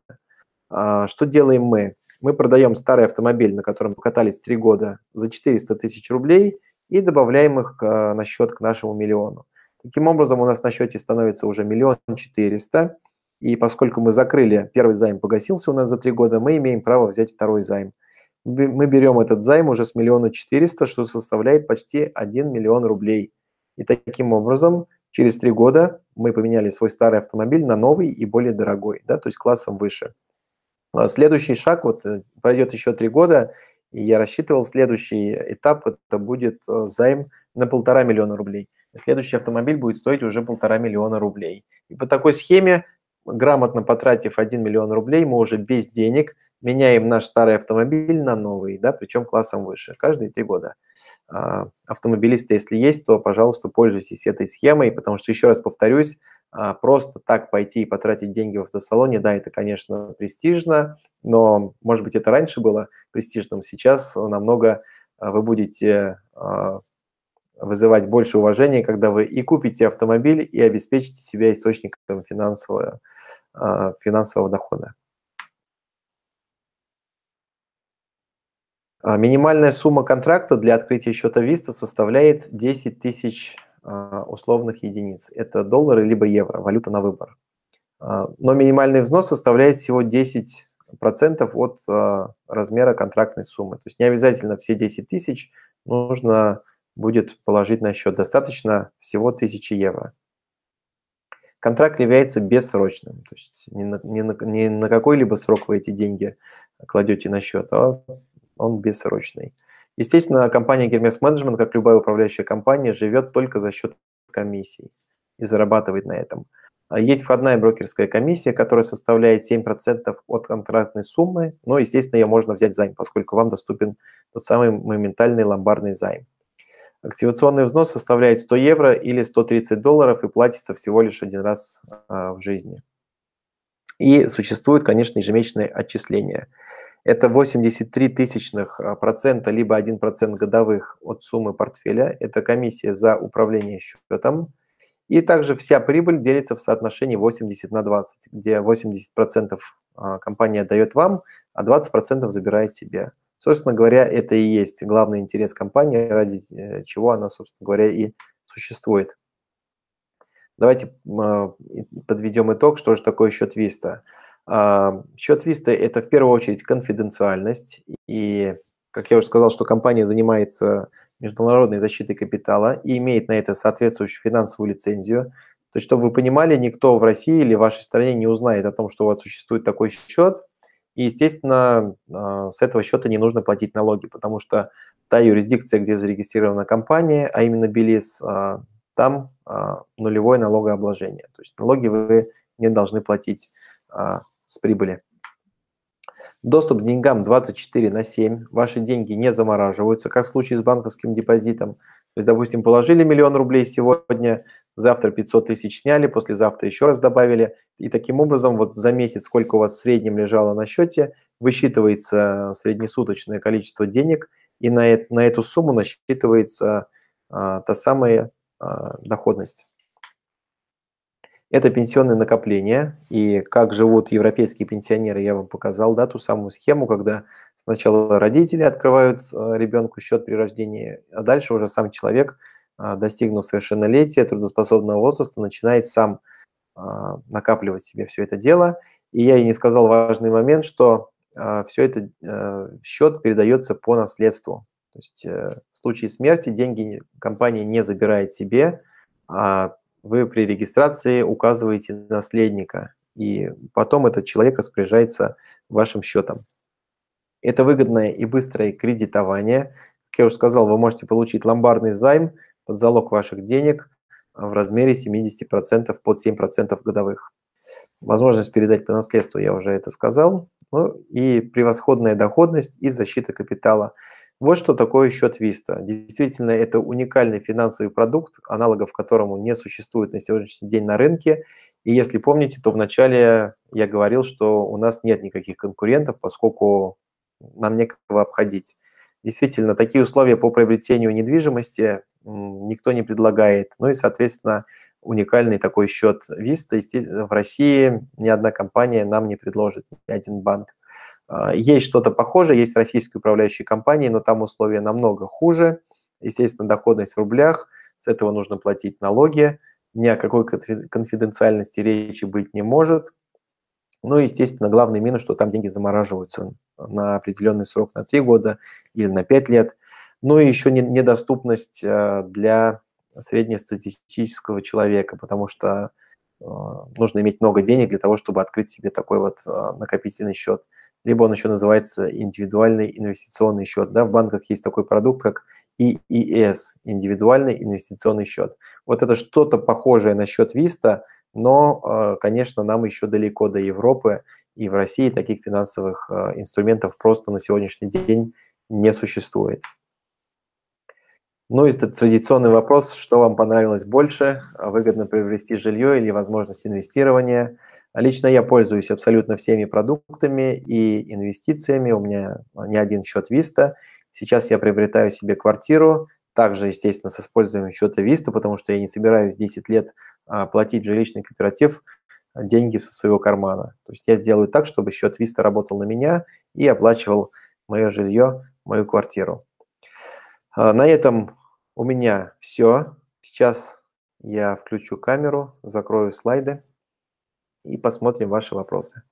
А, что делаем мы? Мы продаем старый автомобиль, на котором катались три года, за 400 тысяч рублей и добавляем их а, на счет к нашему миллиону. Таким образом, у нас на счете становится уже миллион четыреста, и поскольку мы закрыли, первый займ погасился у нас за три года, мы имеем право взять второй займ. Мы берем этот займ уже с миллиона четыреста, что составляет почти 1 миллион рублей. И таким образом Через три года мы поменяли свой старый автомобиль на новый и более дорогой, да, то есть классом выше. А следующий шаг, вот э, пройдет еще три года, и я рассчитывал, следующий этап это будет э, займ на полтора миллиона рублей. Следующий автомобиль будет стоить уже полтора миллиона рублей. И по такой схеме, грамотно потратив 1 миллион рублей, мы уже без денег меняем наш старый автомобиль на новый, да, причем классом выше, каждые три года. А, Автомобилиста, если есть, то, пожалуйста, пользуйтесь этой схемой, потому что, еще раз повторюсь, а, просто так пойти и потратить деньги в автосалоне, да, это, конечно, престижно, но, может быть, это раньше было престижным, сейчас намного а, вы будете вызывать больше уважения, когда вы и купите автомобиль, и обеспечите себя источником финансового, финансового дохода. А, минимальная сумма контракта для открытия счета Vista составляет 10 тысяч а, условных единиц. Это доллары либо евро, валюта на выбор. А, но минимальный взнос составляет всего 10 процентов от размера контрактной суммы. То есть не обязательно все 10 тысяч нужно будет положить на счет. Достаточно всего 1000 евро. Контракт является бессрочным. То есть не на, не на, не на какой-либо срок вы эти деньги кладете на счет, а он бессрочный. Естественно, компания Гермес Менеджмент, как любая управляющая компания, живет только за счет комиссий и зарабатывает на этом. А есть входная брокерская комиссия, которая составляет 7% от контрактной суммы, но, естественно, ее можно взять займ, поскольку вам доступен тот самый моментальный ломбардный займ. Активационный взнос составляет 100 евро или 130 долларов и платится всего лишь один раз а, в жизни. И существует, конечно, ежемесячное отчисление – это 83 тысячных а, процента, либо 1 процент годовых от суммы портфеля. Это комиссия за управление счетом. И также вся прибыль делится в соотношении 80 на 20, где 80% процентов а, компания дает вам, а 20% процентов забирает себе. Собственно говоря, это и есть главный интерес компании, ради э, чего она, собственно говоря, и существует. Давайте а, подведем итог, что же такое счет Виста. Счет Виста – это в первую очередь конфиденциальность. И, как я уже сказал, что компания занимается международной защитой капитала и имеет на это соответствующую финансовую лицензию. То есть, чтобы вы понимали, никто в России или в вашей стране не узнает о том, что у вас существует такой счет. И, естественно, а, с этого счета не нужно платить налоги, потому что та юрисдикция, где зарегистрирована компания, а именно Белиз, а, там а, нулевое налогообложение. То есть налоги вы не должны платить с прибыли. Доступ к деньгам 24 на 7. Ваши деньги не замораживаются, как в случае с банковским депозитом. То есть, допустим, положили миллион рублей сегодня, завтра 500 тысяч сняли, послезавтра еще раз добавили. И таким образом вот за месяц, сколько у вас в среднем лежало на счете, высчитывается среднесуточное количество денег, и на, на эту сумму насчитывается а, та самая а, доходность. Это пенсионные накопления. И как живут европейские пенсионеры, я вам показал, да, ту самую схему, когда сначала родители открывают э, ребенку счет при рождении, а дальше уже сам человек, э, достигнув совершеннолетия, трудоспособного возраста, начинает сам а, накапливать себе все это дело. И я и не сказал важный момент, что а, все это э, счет передается по наследству. То есть в случае смерти деньги компания не забирает себе, а вы при регистрации указываете наследника, и потом этот человек распоряжается вашим счетом. Это выгодное и быстрое кредитование. Как я уже сказал, вы можете получить ломбардный займ под залог ваших денег в размере 70% под 7% годовых. Возможность передать по наследству, я уже это сказал. Ну и превосходная доходность и защита капитала – вот что такое счет Виста. Действительно, это уникальный финансовый продукт, аналогов которому не существует на сегодняшний день на рынке. И если помните, то вначале я говорил, что у нас нет никаких конкурентов, поскольку нам некого обходить. Действительно, такие условия по приобретению недвижимости никто не предлагает. Ну и, соответственно, уникальный такой счет Виста естественно, в России ни одна компания нам не предложит, ни один банк. А, есть что-то похожее, есть российские управляющие компании, но там условия намного хуже. Естественно, доходность в рублях, с этого нужно платить налоги, ни о какой конфиденциальности речи быть не может. Ну и, естественно, главный минус, что там деньги замораживаются на определенный срок, на 3 года или на 5 лет. Ну и еще недоступность э, для среднестатистического человека, потому что э, нужно иметь много денег для того, чтобы открыть себе такой вот э, накопительный счет либо он еще называется индивидуальный инвестиционный счет. Да, в банках есть такой продукт, как ИИС, индивидуальный инвестиционный счет. Вот это что-то похожее на счет Виста, но, э, конечно, нам еще далеко до Европы, и в России таких финансовых э, инструментов просто на сегодняшний день не существует. Ну и традиционный вопрос, что вам понравилось больше, выгодно приобрести жилье или возможность инвестирования – Лично я пользуюсь абсолютно всеми продуктами и инвестициями. У меня а, не один счет Виста. Сейчас я приобретаю себе квартиру, также, естественно, с использованием счета Виста, потому что я не собираюсь 10 лет а, платить жилищный кооператив а, деньги со своего кармана. То есть я сделаю так, чтобы счет Виста работал на меня и оплачивал мое жилье, мою квартиру. На этом у меня все. Сейчас я включу камеру, закрою слайды и посмотрим ваши вопросы.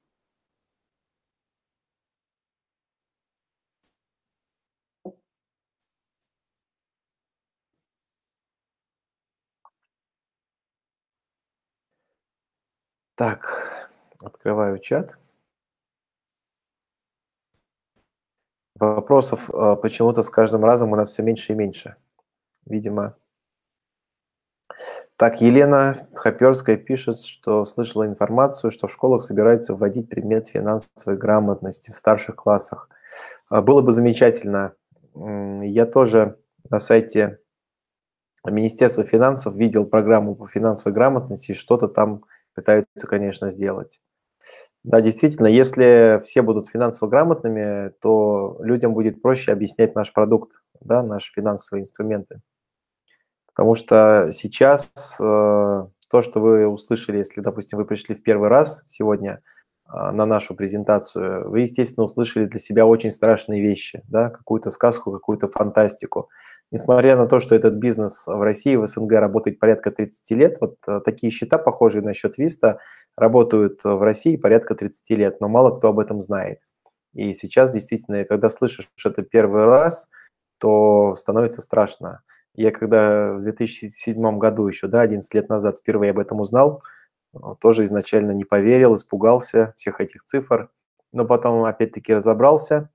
Так, открываю чат. Вопросов э, почему-то с каждым разом у нас все меньше и меньше. Видимо, так, Елена Хоперская пишет, что слышала информацию, что в школах собираются вводить предмет финансовой грамотности в старших классах. А, было бы замечательно. Я тоже на сайте Министерства финансов видел программу по финансовой грамотности, и что-то там пытаются, конечно, сделать. Да, действительно, если все будут финансово грамотными, то людям будет проще объяснять наш продукт, да, наши финансовые инструменты. Потому что сейчас э, то, что вы услышали, если, допустим, вы пришли в первый раз сегодня э, на нашу презентацию, вы, естественно, услышали для себя очень страшные вещи, да, какую-то сказку, какую-то фантастику. Несмотря на то, что этот бизнес в России, в СНГ работает порядка 30 лет, вот э, такие счета, похожие на счет Виста, работают э, в России порядка 30 лет, но мало кто об этом знает. И сейчас действительно, когда слышишь это первый раз, то становится страшно. Я когда в 2007 году еще, да, 11 лет назад впервые об этом узнал, а, тоже изначально не поверил, испугался всех этих цифр, но потом опять-таки разобрался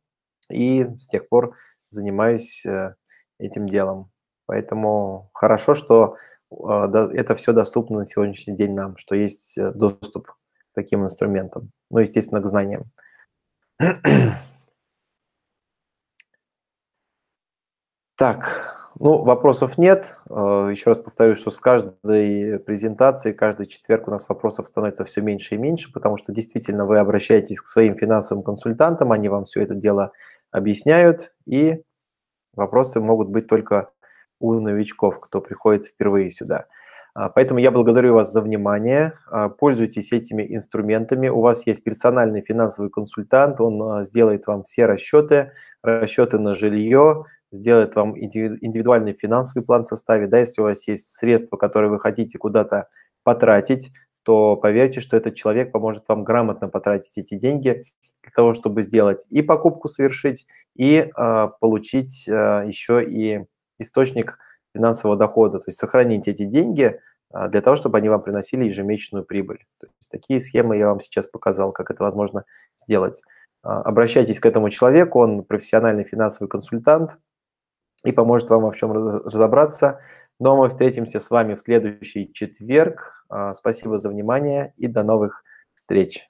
и с тех пор занимаюсь э, этим делом. Поэтому хорошо, что а, это все доступно на сегодняшний день нам, что есть э, доступ к таким инструментам, ну, естественно, к знаниям. Так, ну, вопросов нет. Э, еще раз повторюсь, что с каждой презентацией, каждый четверг у нас вопросов становится все меньше и меньше, потому что действительно вы обращаетесь к своим финансовым консультантам, они вам все это дело объясняют, и вопросы могут быть только у новичков, кто приходит впервые сюда. А, поэтому я благодарю вас за внимание. А, пользуйтесь этими инструментами. У вас есть персональный финансовый консультант, он а, сделает вам все расчеты, расчеты на жилье, сделает вам индивидуальный финансовый план составит, да, если у вас есть средства, которые вы хотите куда-то потратить, то поверьте, что этот человек поможет вам грамотно потратить эти деньги для того, чтобы сделать и покупку совершить, и э, получить э, еще и источник финансового дохода, то есть сохранить эти деньги э, для того, чтобы они вам приносили ежемесячную прибыль. То есть такие схемы я вам сейчас показал, как это возможно сделать. А, обращайтесь к этому человеку, он профессиональный финансовый консультант, и поможет вам во всем разобраться. Но ну, а мы встретимся с вами в следующий четверг. А, спасибо за внимание и до новых встреч.